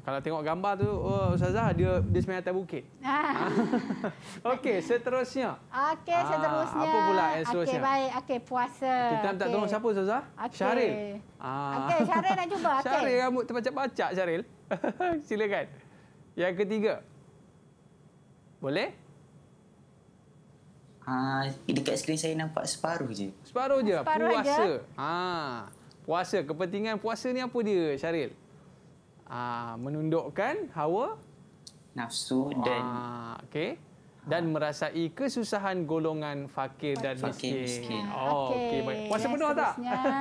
S1: kalau tengok gambar tu oh, ustazah dia di sembah atas bukit. Ha. okey, seterusnya.
S2: Okey, ah, seterusnya. Ha, apa pula esoknya? Okey, baik. Okey, puasa. Kita okay, okay. tak tolong siapa
S1: ustazah? Okay. Syaril. Ha. Okey, Syaril nak cuba. Okey. Syaril rambut terpacak-pacak Syaril. Silakan. Yang ketiga. Boleh? Ah, uh, dekat skrin saya nampak separuh je. Separuh je separuh puasa. Aja. Ha puasa. Kepentingan puasa ni apa dia, Syaril? Ah, menundukkan hawa nafsu dan ah, okey dan ah. merasai kesusahan golongan fakir dan miskin. Fakir, miskin. Oh, okey. Okay, puasa yes, penuh tak?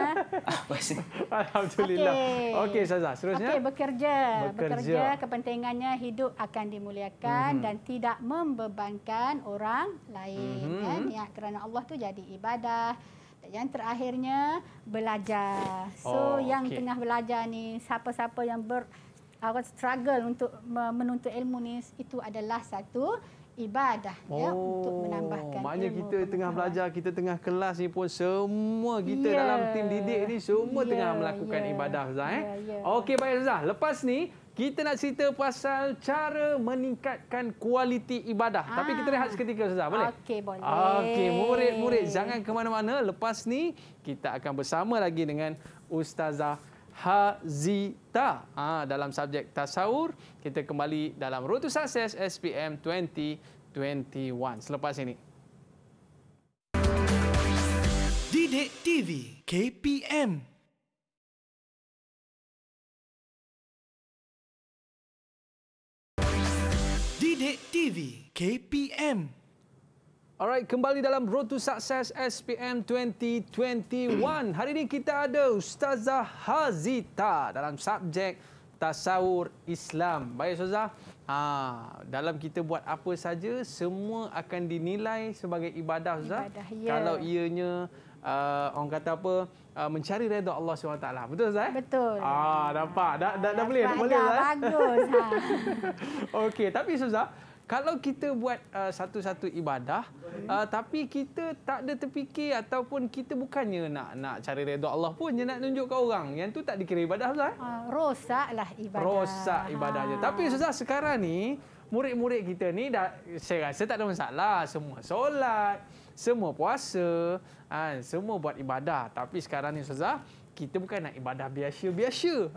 S1: Ah, puasa. Alhamdulillah. Okey, okay, sazah, seterusnya. Okey,
S2: bekerja. bekerja. Bekerja kepentingannya hidup akan dimuliakan mm-hmm. dan tidak membebankan orang lain mm-hmm. kan? Ya, kerana Allah tu jadi ibadah yang terakhirnya belajar. So oh, yang tengah belajar ni siapa-siapa yang ber, uh, struggle untuk menuntut ilmu ni itu adalah satu ibadah oh, ya
S1: untuk oh, menambahkan maknanya ilmu kita pengetahuan. tengah belajar kita tengah kelas ni pun semua kita yeah. dalam tim didik ni semua yeah, tengah melakukan yeah. ibadah Zah eh yeah, yeah. okey baik Zah lepas ni kita nak cerita pasal cara meningkatkan kualiti ibadah. Ah. Tapi kita ah. rehat seketika, Ustazah. Boleh? Okey, boleh. Okey, murid-murid. Jangan ke mana-mana. Lepas ni kita akan bersama lagi dengan Ustazah hazita ha, dalam subjek tasawur kita kembali dalam road to SPM 2021 selepas ini Didik TV KPM Didik TV KPM Alright, kembali dalam Road to Success SPM 2021. Hari ini kita ada Ustazah Hazita dalam subjek Tasawur Islam. Baik Ustazah, ha, dalam kita buat apa saja, semua akan dinilai sebagai ibadah Ustazah. Ibadah, ya. Kalau ianya, uh, orang kata apa, uh, mencari reda Allah SWT. Betul Ustazah? Eh? Betul. Ah, nampak. Dah, dah, dah, dah boleh? Dah, dah boleh Ustazah? Eh? Bagus. ha. Okey, tapi Ustazah, kalau kita buat uh, satu-satu uh, ibadah uh, tapi kita tak ada terfikir ataupun kita bukannya nak nak cari redha Allah pun je nak tunjuk kat orang yang tu tak dikira ibadah lah.
S2: Ha, rosaklah ibadah. Rosak
S1: ibadahnya. Ha. Tapi susah sekarang ni murid-murid kita ni dah saya rasa tak ada masalah semua solat, semua puasa, ha, semua buat ibadah. Tapi sekarang ni susah kita bukan nak ibadah biasa-biasa.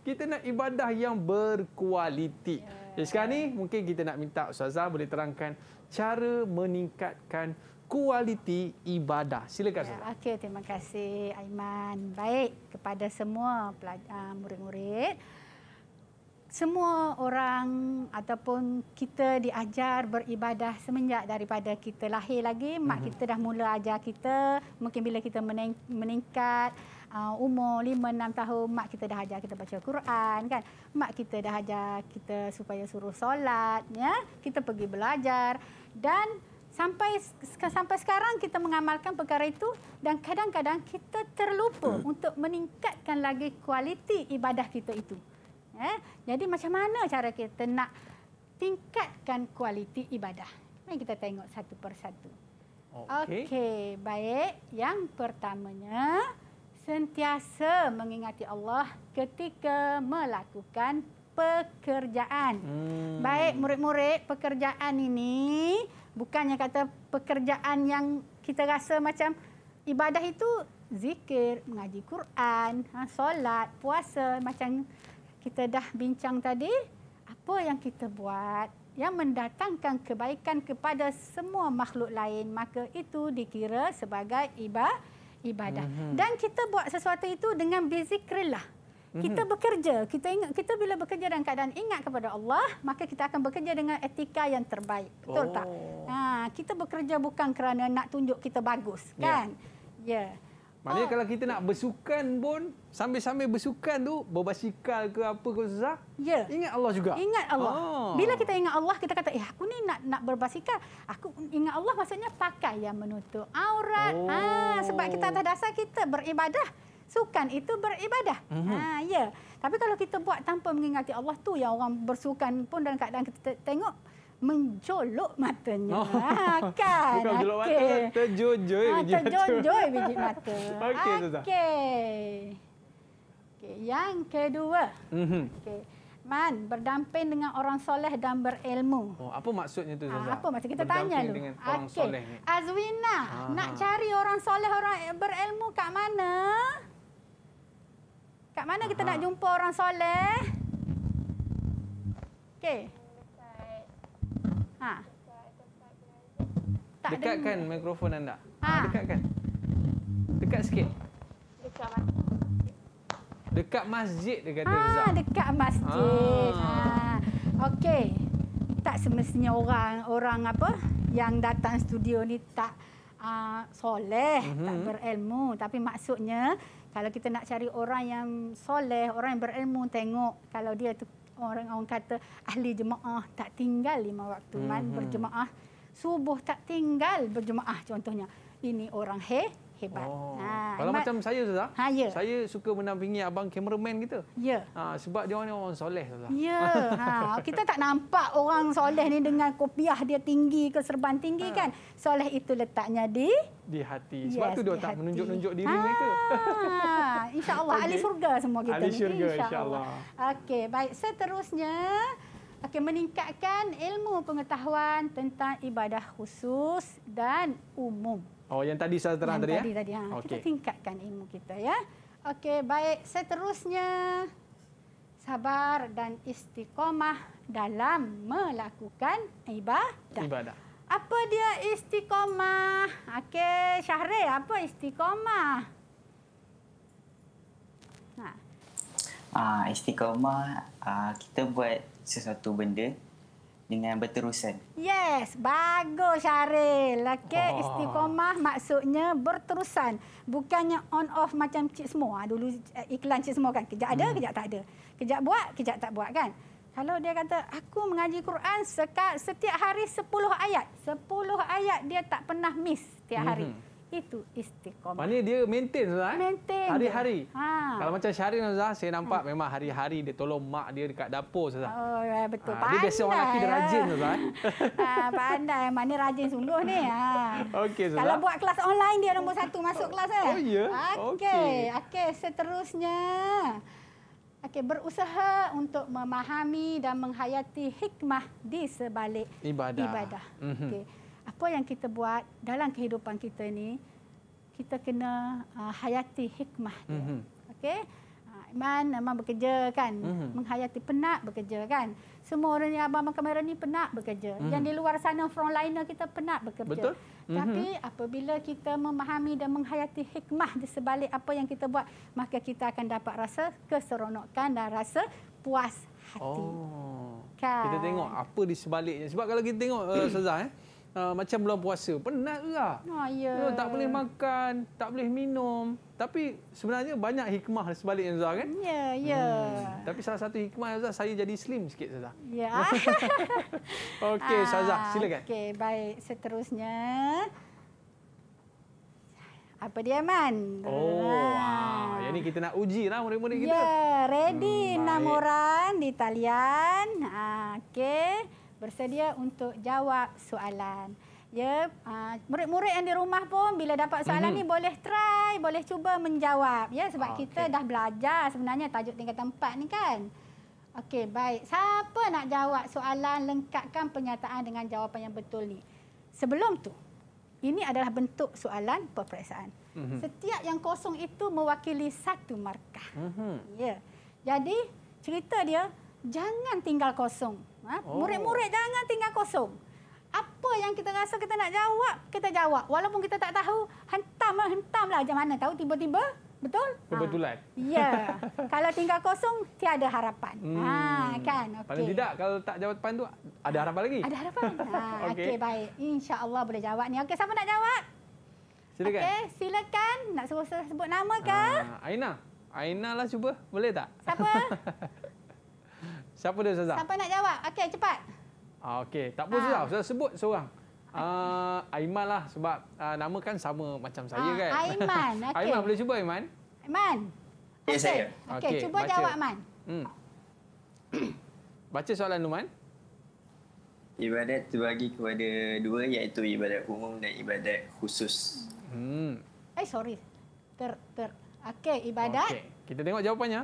S1: kita nak ibadah yang berkualiti. Yeah. Jadi eh, sekarang ni mungkin kita nak minta Ustazah boleh terangkan cara meningkatkan kualiti ibadah. Silakan ya, Ustazah. Ya,
S2: Okey, terima kasih Aiman. Baik, kepada semua ah, murid-murid. Semua orang ataupun kita diajar beribadah semenjak daripada kita lahir lagi. Mak mhm. kita dah mula ajar kita. Mungkin bila kita meningkat uh, umur 5 6 tahun mak kita dah ajar kita baca Quran kan mak kita dah ajar kita supaya suruh solat ya kita pergi belajar dan sampai sampai sekarang kita mengamalkan perkara itu dan kadang-kadang kita terlupa hmm. untuk meningkatkan lagi kualiti ibadah kita itu ya jadi macam mana cara kita nak tingkatkan kualiti ibadah mari kita tengok satu persatu Okey, okay, baik. Yang pertamanya, sentiasa mengingati Allah ketika melakukan pekerjaan. Hmm. Baik murid-murid, pekerjaan ini bukannya kata pekerjaan yang kita rasa macam ibadah itu zikir, mengaji Quran, ha, solat, puasa macam kita dah bincang tadi. Apa yang kita buat yang mendatangkan kebaikan kepada semua makhluk lain maka itu dikira sebagai ibadah ibadah. Mm -hmm. Dan kita buat sesuatu itu dengan basic bezikrillah. Kita mhm. bekerja, kita ingat kita bila bekerja dalam keadaan ingat kepada Allah, maka kita akan bekerja dengan etika yang terbaik. Betul oh. tak? Ah, ha, kita bekerja bukan kerana nak tunjuk kita bagus, ya. kan? Ya. Yeah. Yeah.
S1: Maknanya ha. kalau kita nak bersukan pun, sambil-sambil bersukan tu, berbasikal ke apa ke susah, ya. ingat Allah juga. Ingat Allah. Ha. Bila
S2: kita ingat Allah, kita kata, eh aku ni nak nak berbasikal. Aku ingat Allah maksudnya pakai yang menutup aurat. Ah, oh. Ha. Sebab kita atas dasar kita beribadah. Sukan itu beribadah. Mm -hmm. ha, ya. Tapi kalau kita buat tanpa mengingati Allah tu yang orang bersukan pun dalam keadaan kita tengok, menjolok matanya. Oh. Ah, kan? Bukan menjolok okay. mata,
S1: terjojoi ha, biji mata. Terjojoi biji mata. Okey, Zaza. Kan? Ah,
S2: Okey. Okay. Yang kedua. Mm-hmm. Okey. Man, berdamping dengan orang soleh dan berilmu.
S1: Oh, apa maksudnya itu, ah, Zaza? apa maksud? Kita berdamping tanya dulu. Berdamping dengan orang okay. soleh ni.
S2: Azwina, ha. nak cari orang soleh, orang berilmu kat mana? Kat mana kita Aha. nak jumpa orang soleh? Okey. Ha. Tak dekatkan
S1: dengar. mikrofon anda. Ha. ha, dekatkan. Dekat sikit. Dekat masjid Dekat masjid dia kata Rizal. Ha,
S2: dekat masjid. Ha. ha. Okey. Tak semestinya orang orang apa yang datang studio ni tak uh, soleh, mm-hmm. tak mhm. berilmu, tapi maksudnya kalau kita nak cari orang yang soleh, orang yang berilmu tengok kalau dia tu orang orang kata ahli jemaah tak tinggal lima waktu man mhm. berjemaah subuh tak tinggal berjemaah contohnya ini orang heh hebat. Oh. Ha, kalau Ahmad, macam
S1: saya sudah. Ha, ya. Saya suka menampingi abang kameraman kita. Ya. Ha, sebab dia ni orang soleh sudah. Ya. Ha, kita tak
S2: nampak orang soleh ni dengan kopiah dia tinggi ke serban tinggi ha. kan. Soleh itu letaknya di
S1: di hati. Sebab yes, tu dia tak menunjuk-nunjuk diri ha. mereka.
S2: Insya-Allah okay. ahli syurga semua kita. Ahli syurga insya-Allah. Insya Okey, baik. Seterusnya Okay, meningkatkan ilmu pengetahuan tentang ibadah khusus dan umum.
S1: Oh, yang tadi saya terang yang tadi, tadi ya? tadi, ha. okay. kita
S2: tingkatkan ilmu kita ya. Okey, baik. Seterusnya, sabar dan istiqomah dalam melakukan ibadah. ibadah. Apa dia istiqomah? Okey, Syahre, apa istiqomah? Ha.
S1: Ah, istiqomah, ah, kita buat sesuatu benda dengan berterusan.
S2: Yes, bagus Syaril. Okey, oh. istiqomah maksudnya berterusan. Bukannya on off macam Cik Semua. Ah, dulu eh, iklan Cik Semua kan. Kejap ada, hmm. kejap tak ada. Kejap buat, kejap tak buat kan. Kalau dia kata, aku mengaji Quran sekat, setiap hari 10 ayat. 10 ayat dia tak pernah miss setiap hari. Hmm itu istiqomah. Mana
S1: dia maintain Ustaz? Eh? Maintain. Hari-hari. Ha. Kalau macam Syahrin Ustaz, saya nampak ha. memang hari-hari dia tolong mak dia dekat dapur Ustaz.
S2: Oh, ya, betul. Ha. Pandai. Dia biasa orang lelaki dia rajin ya.
S1: Ustaz. Eh? Ha. pandai.
S2: Mana rajin sungguh ni. Ha.
S1: Okey Ustaz. Kalau buat
S2: kelas online dia nombor satu masuk kelas. Eh? Oh, ya? Okey. Okey, okay. seterusnya. Okey, berusaha untuk memahami dan menghayati hikmah di sebalik ibadah. ibadah. Mm -hmm. Okey apa yang kita buat dalam kehidupan kita ini kita kena uh, hayati hikmah dia. Mm-hmm. Okey. Ah, Iman memang bekerja kan, mm-hmm. menghayati penat bekerja kan. Semua orang yang abang kamera ni penat bekerja. Mm-hmm. Yang di luar sana frontliner kita penat bekerja. Betul. Mhm. Tapi mm-hmm. apabila kita memahami dan menghayati hikmah di sebalik apa yang kita buat, maka kita akan dapat rasa keseronokan dan rasa puas
S1: hati. Oh.
S2: Kan? Kita tengok
S1: apa di sebaliknya. Sebab kalau kita tengok uh, Sazah eh, eh Ah, macam bulan puasa. Penat ke lah. Oh, yeah. you ya. know, ya, tak boleh makan, tak boleh minum. Tapi sebenarnya banyak hikmah sebalik Zah kan? Ya, yeah, ya. Yeah. Hmm. Tapi salah satu hikmah Zah, saya jadi slim sikit Zah. Ya. Yeah. Okey, ah, Zah, silakan.
S2: Okey, baik. Seterusnya. Apa dia, Man? Oh, ah.
S1: Ah. yang ni kita nak uji lah murid-murid yeah, kita. Ya,
S2: ready. Hmm, 6 orang di talian. Ah, Okey bersedia untuk jawab soalan. Ya, ah, murid-murid yang di rumah pun bila dapat soalan mm-hmm. ni boleh try, boleh cuba menjawab. Ya, sebab ah, kita okay. dah belajar sebenarnya tajuk tingkat tempat ni kan. Okey, baik. Siapa nak jawab soalan lengkapkan pernyataan dengan jawapan yang betul ni. Sebelum tu, ini adalah bentuk soalan peperiksaan. Mm-hmm. Setiap yang kosong itu mewakili satu markah. Mm-hmm. Ya. Jadi, cerita dia jangan tinggal kosong. Ha? Oh. Murid-murid jangan tinggal kosong. Apa yang kita rasa kita nak jawab, kita jawab. Walaupun kita tak tahu, hentamlah, hentamlah macam mana tahu tiba-tiba. Betul? Kebetulan. Ha. Ya. Kalau tinggal kosong, tiada harapan. Hmm. Ha, kan? Okay. Paling
S1: tidak, kalau tak jawab depan tu, ada harapan lagi? Ada
S2: harapan. Ha, okay. okay. baik. InsyaAllah boleh jawab ni. Okey, siapa nak jawab? Silakan. Okay, silakan. Nak suruh sebut nama ke?
S1: Ha, Aina. Aina lah cuba. Boleh tak? Siapa? Siapa dia Ustazah? Siapa
S2: nak jawab? Okey, cepat.
S1: Ah, Okey, tak apa Ustazah. Ah. Ustazah sebut seorang. Uh, Aiman lah sebab uh, nama kan sama macam saya ah, kan. Aiman. Okay. Aiman, boleh cuba Aiman? Aiman. Ya, okay. saya. Okey, okay, cuba baca. jawab Man. Hmm. baca soalan Luman. Ibadat terbagi kepada dua iaitu ibadat umum dan ibadat khusus. Hmm.
S2: Eh, sorry. Ter, ter. Okey, ibadat. Okay.
S1: Kita tengok jawapannya.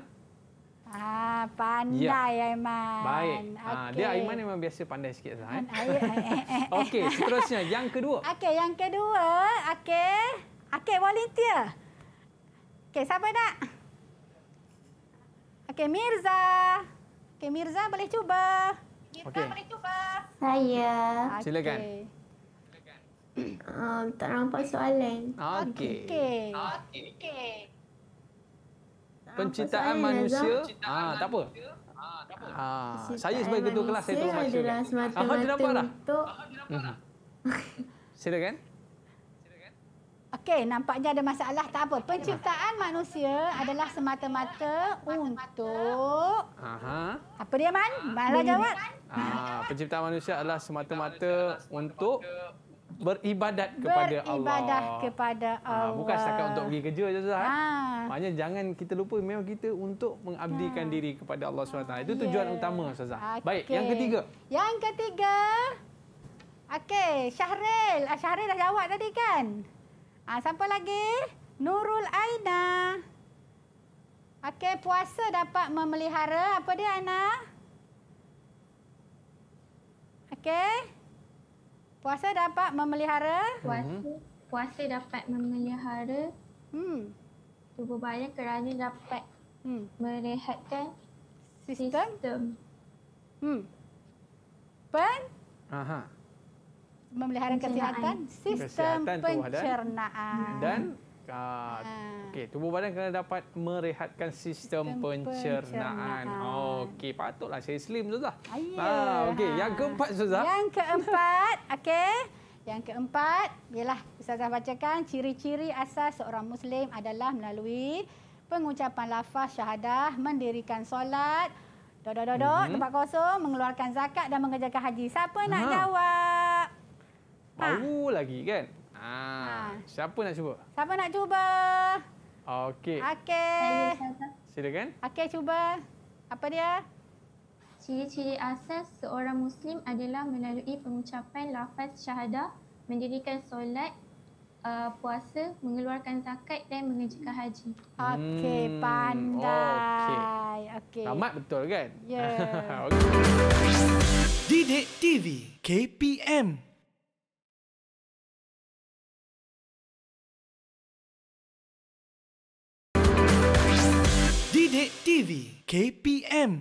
S2: Ah, pandai ya. Aiman. Baik. Okay. Ah, dia Aiman
S1: memang biasa pandai sikit sah. Eh? okey, seterusnya yang kedua.
S2: Okey, yang kedua. Okey. Okey, volunteer. Okey, siapa nak? Okey, Mirza. Okey, Mirza boleh cuba. Mirza okay. boleh cuba. Saya. Okay. Silakan.
S1: Silakan. Um, tak nampak soalan. Okey.
S2: Okey. Okey. Okay
S1: penciptaan manusia. Ha, tak apa. Ha, ah, saya sebagai ketua kelas saya tolong baca. Adalah semata-mata ah, untuk... Ah, untuk... Mhm. Silakan.
S2: Okey, nampaknya ada masalah. Tak apa. Penciptaan manusia adalah semata-mata untuk... Aha. Apa dia, Man? Malah jawab.
S1: Ah, penciptaan manusia adalah semata-mata untuk beribadat kepada beribadah Allah. Kepada Allah. Ha, bukan setakat untuk pergi kerja saja. Eh. Ha. Maknanya jangan kita lupa memang kita untuk mengabdikan ha. diri kepada Allah SWT. Itu tujuan utama, Ustazah. Ah, okay. Baik, yang ketiga.
S2: Yang ketiga. Okey, Syahril. Ah, Syahril dah jawab tadi kan? Ha, siapa lagi? Nurul Aina. Okey, puasa dapat memelihara. Apa dia, Aina? Okey. Puasa dapat memelihara? Puasa, mhm. puasa dapat memelihara hmm. tubuh badan kerana dapat hmm. merehatkan sistem. sistem. Hmm. Pen? Aha. Memelihara kesihatan, sistem kesihatan pencernaan. Dan
S1: Ah, okey, tubuh badan kena dapat merehatkan sistem, sistem pencernaan. pencernaan. Oh, okey, patutlah saya slim sudah. Ah, okey, yang keempat sudah. Yang
S2: keempat, okey. Yang keempat ialah ustazah bacakan ciri-ciri asas seorang muslim adalah melalui pengucapan lafaz syahadah, mendirikan solat, dodododok, mm -hmm. tempat kosong, mengeluarkan zakat dan mengerjakan haji. Siapa nak ah.
S1: jawab? Tahu lagi kan? Ah, ah. Siapa nak cuba?
S2: Siapa nak cuba? Okey. Okey. Silakan. Okay, cuba. Apa dia? Ciri-ciri asas seorang Muslim adalah melalui pengucapan lafaz syahadah, mendirikan solat, uh, puasa, mengeluarkan zakat dan mengerjakan haji. Okey, hmm. pandai. Okey. Okay. Tamat
S1: betul kan? Ya. Yeah. okay. Didik TV KPM. Sidik TV KPM.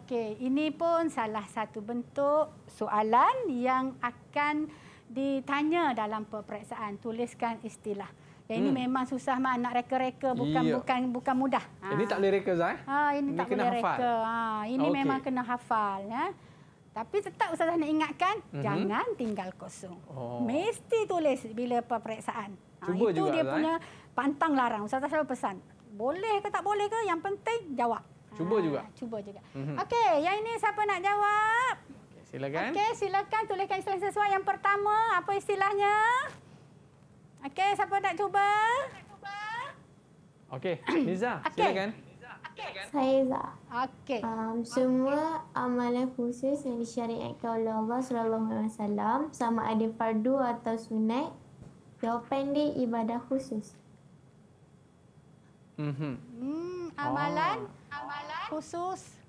S2: Okey, ini pun salah satu bentuk soalan yang akan ditanya dalam peperiksaan. Tuliskan istilah. Yang ini hmm. memang susah mah nak reka-reka bukan yeah. bukan bukan mudah. Eh, ini tak boleh reka Zah. Ha, ini, ini tak boleh hafal. Ha, ini okay. memang kena hafal ya. Tapi tetap ustazah nak ingatkan mm-hmm. jangan tinggal kosong. Oh. Mesti tulis bila peperiksaan. Ha, itu juga, dia Zai. punya eh? pantang larang. Ustazah selalu pesan boleh ke tak boleh ke yang penting jawab cuba ha, juga cuba juga mm -hmm. okey yang ini siapa nak jawab
S1: okay, silakan okey
S2: silakan tuliskan istilah sesuai yang pertama apa istilahnya okey siapa nak cuba
S1: okey Niza okay. silakan
S2: saya Iza. Okay. Um, semua amalan khusus yang disyariatkan oleh Allah Sallallahu Alaihi Wasallam sama ada fardu atau sunat, jawapan dia ibadah khusus. Mm-hmm. Hmm, amalan oh. amalan khusus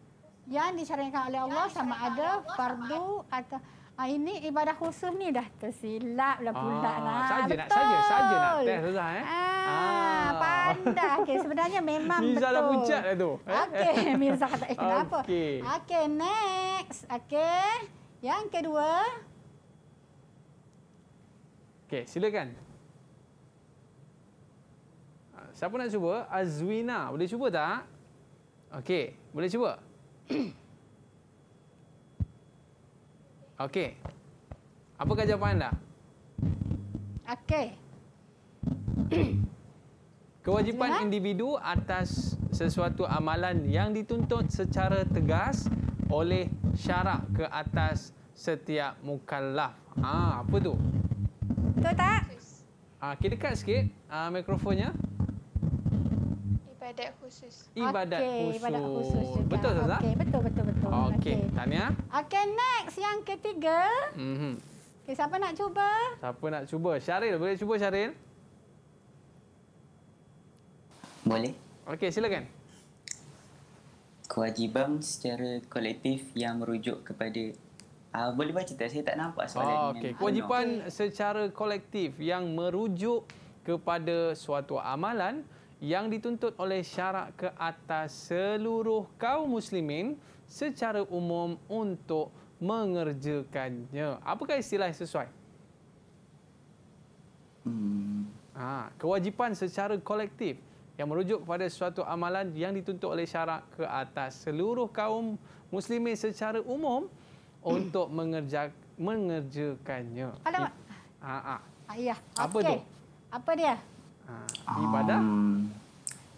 S2: yang disyariatkan oleh Allah sama ada fardu atau ah, ini ibadah khusus ni dah tersilap lah pula ah, nah. Saja nak saja saja nak test Ustaz eh. Ah, ah. pandai. Okay, sebenarnya memang Mirza betul. Mirza dah pucat dah tu. Eh? Okey, Mirza kata eh, kenapa? Okey, okay, next. Okey, yang kedua.
S1: Okey, silakan. Siapa nak cuba? Azwina. Boleh cuba tak? Okey. Boleh cuba? Okey. Apakah jawapan anda? Okey. Kewajipan Azwina? individu atas sesuatu amalan yang dituntut secara tegas oleh syarak ke atas setiap mukallaf. Ha, apa tu? Betul tak? Ah, ha, kita dekat sikit ah ha, mikrofonnya
S2: ibadat khusus. Ibadat okay, khusus. Ibadat khusus juga. Betul tak? Okay, betul betul betul.
S1: Okey, okay. tanya.
S2: Okey, next yang ketiga. Mm -hmm. okay, siapa nak cuba?
S1: Siapa nak cuba? Syaril, boleh cuba Syaril? Boleh. Okey, silakan. Kewajiban secara kolektif yang merujuk kepada
S2: Uh, boleh baca tak? Saya tak nampak soalan oh, okay. ini. Kewajipan
S1: secara kolektif yang merujuk kepada suatu amalan yang dituntut oleh syarak ke atas seluruh kaum muslimin secara umum untuk mengerjakannya. Apakah istilah yang sesuai? Hmm. Ha, kewajipan secara kolektif yang merujuk kepada suatu amalan yang dituntut oleh syarak ke atas seluruh kaum muslimin secara umum untuk mengerja, mengerjakannya. Ada Ha, ha.
S2: Ayah. Apa okay. tu?
S1: Apa dia? Ha, ibadah um,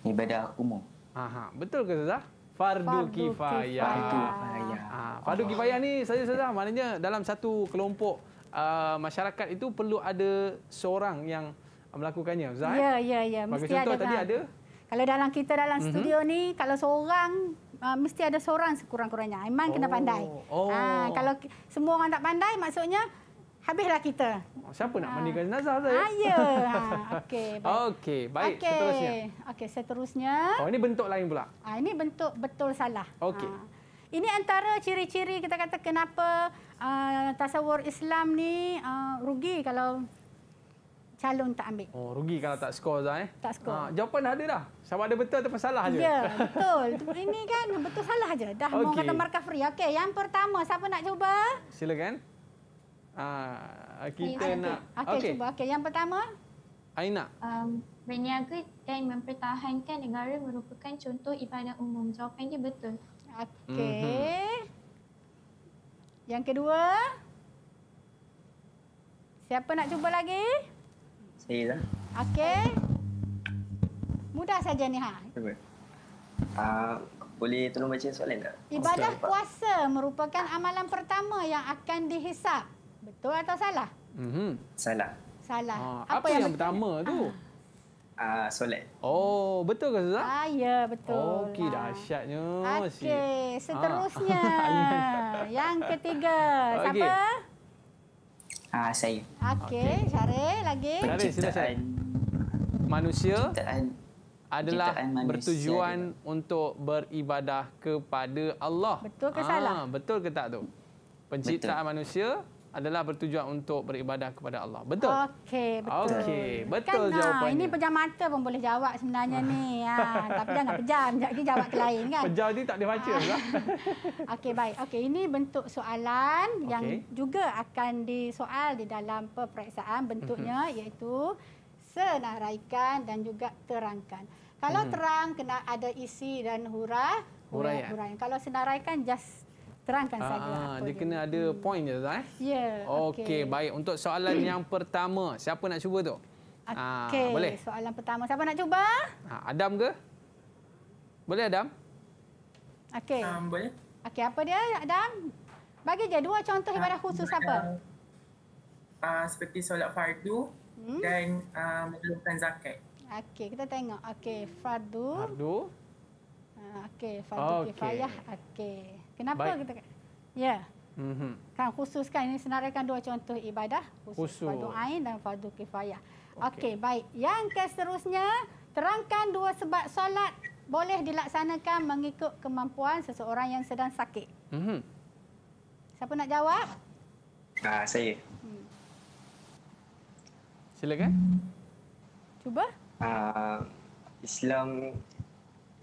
S1: ibadah umum. Aha, betul ke sudah? Fardu, kifayah. Fardu kifayah. Ha, fardu Allah. kifayah ni saya sudah. maknanya dalam satu kelompok uh, masyarakat itu perlu ada seorang yang melakukannya, Ustazah. Eh? Ya, ya, ya, mesti contoh, ada. Contoh tadi kan? ada.
S2: Kalau dalam kita dalam mhm. studio mm -hmm. ni kalau seorang Uh, mesti ada seorang sekurang-kurangnya. Memang oh. kena pandai. Oh. Uh, kalau semua orang tak pandai, maksudnya habislah kita.
S1: Oh, siapa nak ha. mandikan jenazah saya? Ah, ya. Ha, okey, baik. Okey, baik. Okay. Seterusnya.
S2: Okey, seterusnya. Oh,
S1: ini bentuk lain pula.
S2: Ah, ini bentuk betul salah. Okey. Ah. Ini antara ciri-ciri kita kata kenapa uh, ah, tasawur Islam ni uh, rugi kalau calon tak ambil.
S1: Oh, rugi kalau tak skor Zah. Eh? Tak skor. Ha, jawapan dah ada dah. Sama ada betul atau salah aja. Ya, betul.
S2: Ini kan betul salah aja. Dah okay. mau kata markah free. Okey, yang pertama siapa nak cuba?
S1: Silakan. Ah, kita okay. nak. Okey, okay. cuba.
S2: Okey, yang pertama. Aina. Um, berniaga dan mempertahankan negara merupakan contoh ibadah umum. Jawapan dia betul. Okey. Mm-hmm. Yang kedua. Siapa nak cuba lagi? Saya dah. Okey. Mudah saja ni ha.
S1: Cuba. Uh, boleh tolong baca soalan tak? Ibadah
S2: puasa merupakan amalan pertama yang akan dihisap. Betul atau salah?
S1: Mm-hmm. Salah.
S2: Salah. Ah, apa, apa yang, yang
S1: pertama tu? Ah. ah, solat. Oh, betul ke Ustaz? Ah, ya, betul. Oh, okey, lah. dahsyatnya. Okey, seterusnya. Ah. ah
S2: ya. yang ketiga, siapa?
S1: Okay. Ah, saya. Okey,
S2: okay. cari lagi. Cari sudah saya.
S1: Manusia. Ciptaan adalah bertujuan juga. untuk beribadah kepada Allah. Betul ke ah, salah? Betul ke tak tu? Penciptaan betul. manusia adalah bertujuan untuk beribadah kepada Allah. Betul? Okey, betul. Okey, kan, betul kan, jawapannya. ini
S2: pejam mata pun boleh jawab sebenarnya ni. Ha, tapi jangan pejam, jangan pergi jawab ke lain kan. Pejam ni tak boleh baca ha. Okey, baik. Okey, ini bentuk soalan okay. yang juga akan disoal di dalam peperiksaan bentuknya mm-hmm. iaitu senaraikan dan juga terangkan. Kalau hmm. terang kena ada isi dan hura. Hura, hura, Kalau senaraikan just terangkan saya. Ah, dia kena ada
S1: hmm. point je tu eh.
S2: Ya. Yeah, Okey, okay,
S1: baik. Untuk soalan yang pertama, siapa nak cuba tu? Ah, okey, ah,
S2: soalan pertama. Siapa nak cuba?
S1: Ah, Adam ke? Boleh Adam? Okey. Um, boleh.
S2: Okey, apa dia Adam? Bagi je dua contoh ibadah uh, khusus apa?
S1: Uh, seperti solat fardu hmm? dan uh, menggunakan zakat.
S2: Okey, kita tengok. Okey, fardu. Fardu. Uh, Okey, fardu okay. kifayah. Okey. Kenapa Baik. kita? Ya. mm Kan khususkan ini senaraikan dua contoh ibadah, khusus, fardu ain dan fardu kifayah. Okey, okay, baik. Yang seterusnya, terangkan dua sebab solat boleh dilaksanakan mengikut kemampuan seseorang yang sedang sakit. Mm-hmm. Siapa nak jawab? Ah, saya. Hmm. Silakan. Cuba.
S1: Uh, Islam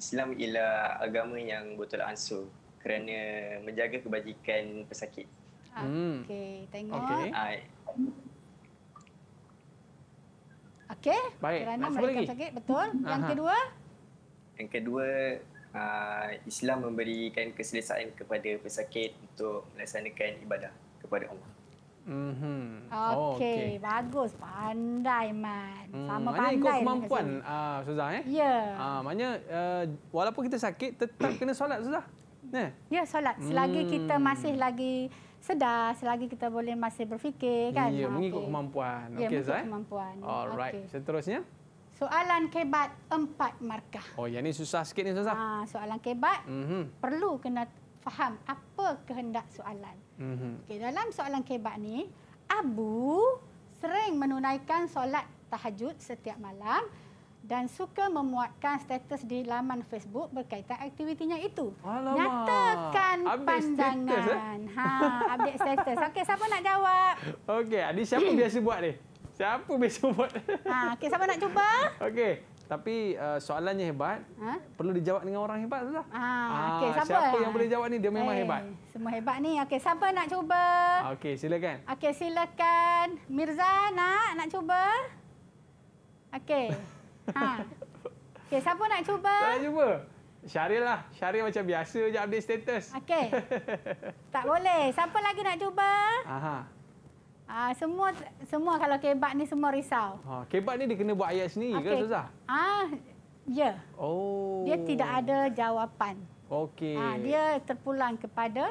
S1: Islam ialah agama yang betul ansur kerana menjaga kebajikan pesakit.
S2: Ah, hmm. okay, tengok. Okay. Ah, okey,
S1: Baik. kerana Masa mereka sakit,
S2: betul. Aha. Yang kedua?
S1: Yang kedua, uh, Islam memberikan keselesaan kepada pesakit untuk melaksanakan ibadah kepada Allah. Mm-hmm. Okey, oh, okay.
S2: bagus. Pandai, Man. Hmm. Sama maksudnya pandai. Maksudnya ikut kemampuan,
S1: uh, Suzah. Eh? Ya. Yeah. Uh, maksudnya, uh, eh, walaupun kita sakit, tetap kena solat, Suzah. Yeah.
S2: Ya, solat. Selagi hmm. kita masih lagi sedar, selagi kita boleh masih berfikir ya, kan. Ya, okay. mengikut
S1: kemampuan. Okey, Ya, mengikut kemampuan. Alright. Okay. Seterusnya.
S2: Soalan kebat empat markah.
S1: Oh, yang ini susah sikit ni, Zai. Ha, ah,
S2: soalan kebat, mm -hmm. perlu kena faham apa kehendak soalan. Mm -hmm. okay, dalam soalan kebat ni, Abu sering menunaikan solat tahajud setiap malam dan suka memuatkan status di laman Facebook berkaitan aktivitinya itu. Alamak. Nyatakan update pandangan. Status, eh? ha, update status. Okey, siapa nak jawab?
S1: Okey, ada siapa biasa buat ni? Siapa biasa buat? Ha, okey, siapa nak cuba? Okey, tapi uh, soalannya hebat. Ha? Perlu dijawab dengan orang hebat sudah.
S2: Ah, ha, okey, siapa? Siapa yang boleh jawab ni dia memang hey, eh, hebat. Semua hebat ni. Okey, siapa nak cuba?
S1: Okey, silakan.
S2: Okey, silakan. Mirza nak nak cuba? Okey. Ha. Okey, siapa nak cuba? Saya
S1: cuba. Syaril lah. Syaril macam biasa je update status. Okey.
S2: tak boleh. Siapa lagi nak cuba? Aha. Ha, semua semua kalau kebab ni semua risau.
S1: Ha, kebab ni dia kena buat ayat sendiri okay. ke susah?
S2: Ha, ah, ya.
S1: Oh. Dia tidak
S2: ada jawapan.
S1: Okey. Ha, dia
S2: terpulang kepada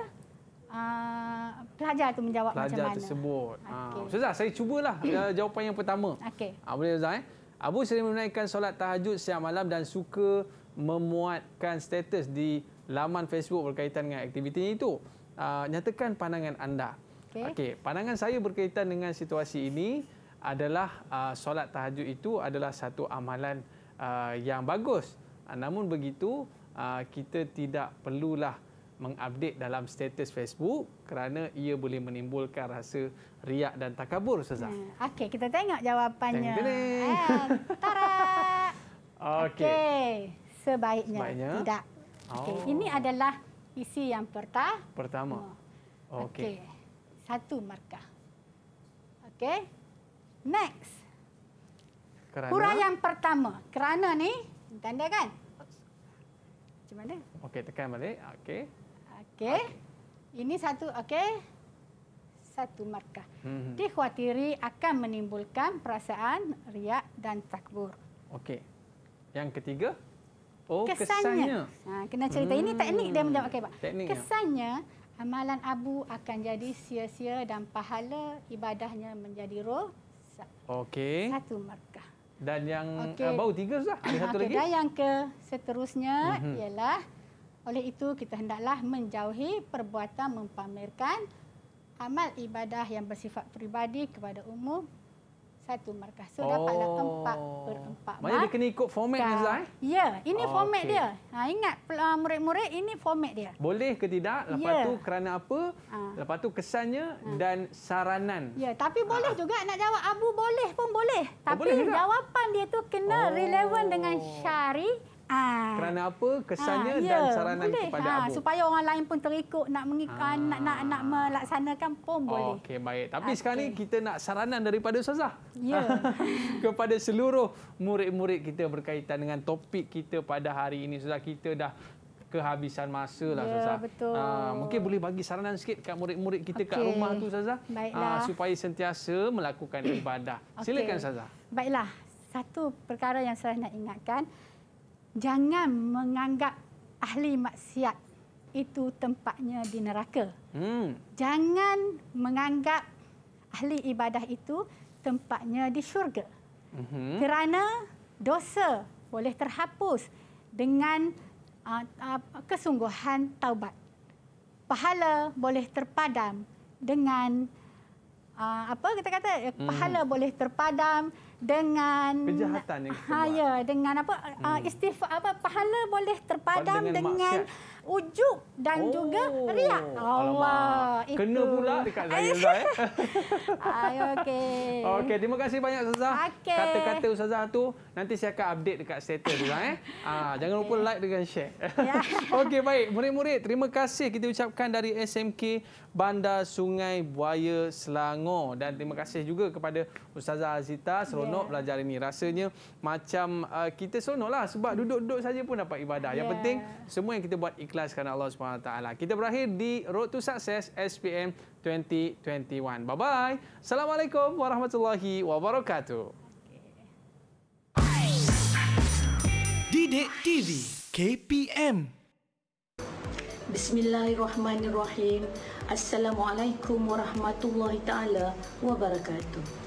S2: Uh, pelajar tu menjawab pelajar macam mana. Pelajar
S1: tersebut. Okay. Ha, Ustazah, saya cubalah uh, jawapan yang pertama. Okay. Ha, boleh Ustazah? Eh? Abu sering menunaikan solat tahajud siang malam dan suka memuatkan status di laman Facebook berkaitan dengan aktiviti itu. Uh, nyatakan pandangan anda. Okey. Okay. Pandangan saya berkaitan dengan situasi ini adalah uh, solat tahajud itu adalah satu amalan uh, yang bagus. Uh, namun begitu, uh, kita tidak perlulah mengupdate dalam status Facebook kerana ia boleh menimbulkan rasa riak dan takabur Ustazah. Hmm.
S2: Okey, kita tengok jawapannya. Eh, Tara.
S1: Okey. Okay.
S2: Sebaiknya. Sebaiknya tidak. Okey, oh. ini adalah isi yang pertama.
S1: Pertama. Oh. Okey. Okay.
S2: Satu markah. Okey. Next.
S1: Kerana Huruf yang
S2: pertama. Kerana ni tanda kan? Macam
S1: Okey, tekan balik. Okey.
S2: Okey. Okay. Ini satu okey. Satu markah. Hmm. Dikhawatiri akan menimbulkan perasaan riak dan takbur.
S1: Okey. Yang ketiga? Oh, kesannya. kesannya.
S2: Ha, kena cerita. Hmm. Ini teknik dia menjawab. Okay, Pak. Teknik ya. kesannya, amalan abu akan jadi sia-sia dan pahala ibadahnya menjadi roh.
S1: Okey. Satu markah. Dan yang okay. baru tiga sudah. Ada satu okay, lagi. Dan
S2: yang ke seterusnya mhm. ialah... Oleh itu kita hendaklah menjauhi perbuatan mempamerkan amal ibadah yang bersifat peribadi kepada umum satu markah. So oh. dapatlah empat per empat mark. Maknanya kena
S1: ikut format ni Zai?
S2: Ya, ini oh, format okay. dia. Ha, ingat ah, murid-murid, ini format dia.
S1: Boleh ke tidak? Lepas ya. tu kerana apa? Ha. Lepas tu kesannya ha. dan saranan.
S2: Ya, tapi boleh juga nak jawab abu boleh pun boleh. Tapi oh, boleh jawapan dia tu kena oh. relevan dengan syari
S1: sarana apa kesannya ha, yeah, dan ya, saranan boleh. kepada ha, abu supaya
S2: orang lain pun terikut nak mengikat ha. nak nak nak melaksanakan
S1: pun oh, boleh okey baik tapi okay. sekarang ni kita nak saranan daripada ustazah ya yeah. kepada seluruh murid-murid kita berkaitan dengan topik kita pada hari ini sudah kita dah kehabisan masa lah ya, Ustazah. Betul. Aa, mungkin boleh bagi saranan sikit kat murid-murid kita okay. kat rumah tu
S2: sazah Baiklah. Ah,
S1: supaya sentiasa melakukan ibadah. Silakan sazah.
S2: Baiklah. Satu perkara yang saya nak ingatkan jangan menganggap ahli maksiat itu tempatnya di neraka. Hmm. Jangan menganggap ahli ibadah itu tempatnya di syurga. Hmm. Kerana dosa boleh terhapus dengan ah, ah, kesungguhan taubat. Pahala boleh terpadam dengan ah, apa kita kata? Hmm. Pahala hmm. boleh terpadam dengan kejahatan yang kita ha, buat. Ya, dengan apa uh, hmm. istighfar apa pahala boleh terpadam dengan, dengan
S1: ujub dan oh. juga riak. Allah. Itu. Kena pula dekat Zahira. eh. Okey. Okey, terima kasih banyak Ustazah. Okay. Kata-kata Ustazah tu nanti saya akan update dekat status juga. Eh. Ah, jangan okay. lupa like dengan share. Yeah. Okey, baik. Murid-murid, terima kasih kita ucapkan dari SMK Bandar Sungai Buaya Selangor. Dan terima kasih juga kepada Ustazah Azita. Seronok yeah. belajar ini. Rasanya macam uh, kita seronoklah sebab duduk-duduk saja pun dapat ibadah. Yeah. Yang ya. penting semua yang kita buat ikhlas mengikhlaskan Allah Subhanahu Taala. Kita berakhir di Road to Success SPM 2021. Bye-bye. Assalamualaikum warahmatullahi wabarakatuh. Didik TV KPM
S2: Bismillahirrahmanirrahim. Assalamualaikum warahmatullahi taala wabarakatuh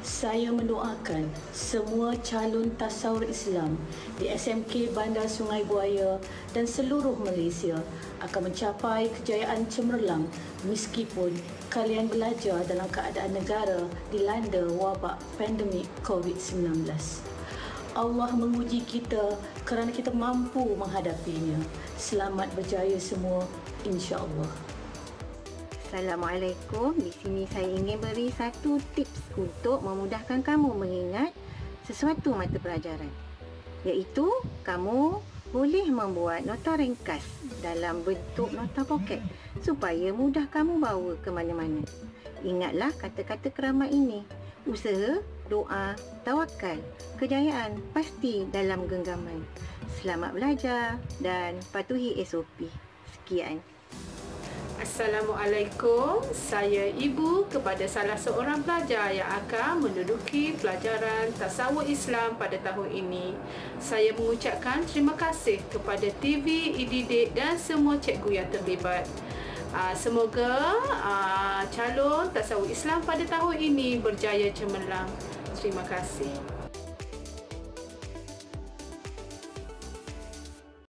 S2: saya mendoakan semua calon tasawur Islam di SMK Bandar Sungai Buaya dan seluruh Malaysia akan mencapai kejayaan cemerlang meskipun kalian belajar dalam keadaan negara dilanda wabak pandemik COVID-19. Allah menguji kita kerana kita mampu menghadapinya. Selamat berjaya semua insya-Allah. Assalamualaikum. Di sini saya ingin beri satu tips untuk memudahkan kamu mengingat sesuatu mata pelajaran. Iaitu kamu boleh membuat nota ringkas dalam bentuk nota poket supaya mudah kamu bawa ke mana-mana. Ingatlah kata-kata keramat ini. Usaha, doa, tawakal, kejayaan pasti dalam genggaman. Selamat belajar dan patuhi SOP. Sekian. Assalamualaikum, saya ibu kepada salah seorang pelajar yang akan menduduki pelajaran Tasawuf Islam pada tahun ini. Saya mengucapkan terima kasih kepada TV, IDD e dan semua cikgu yang terlibat. Ah, semoga ah, calon Tasawuf Islam pada tahun ini berjaya cemerlang. Terima kasih.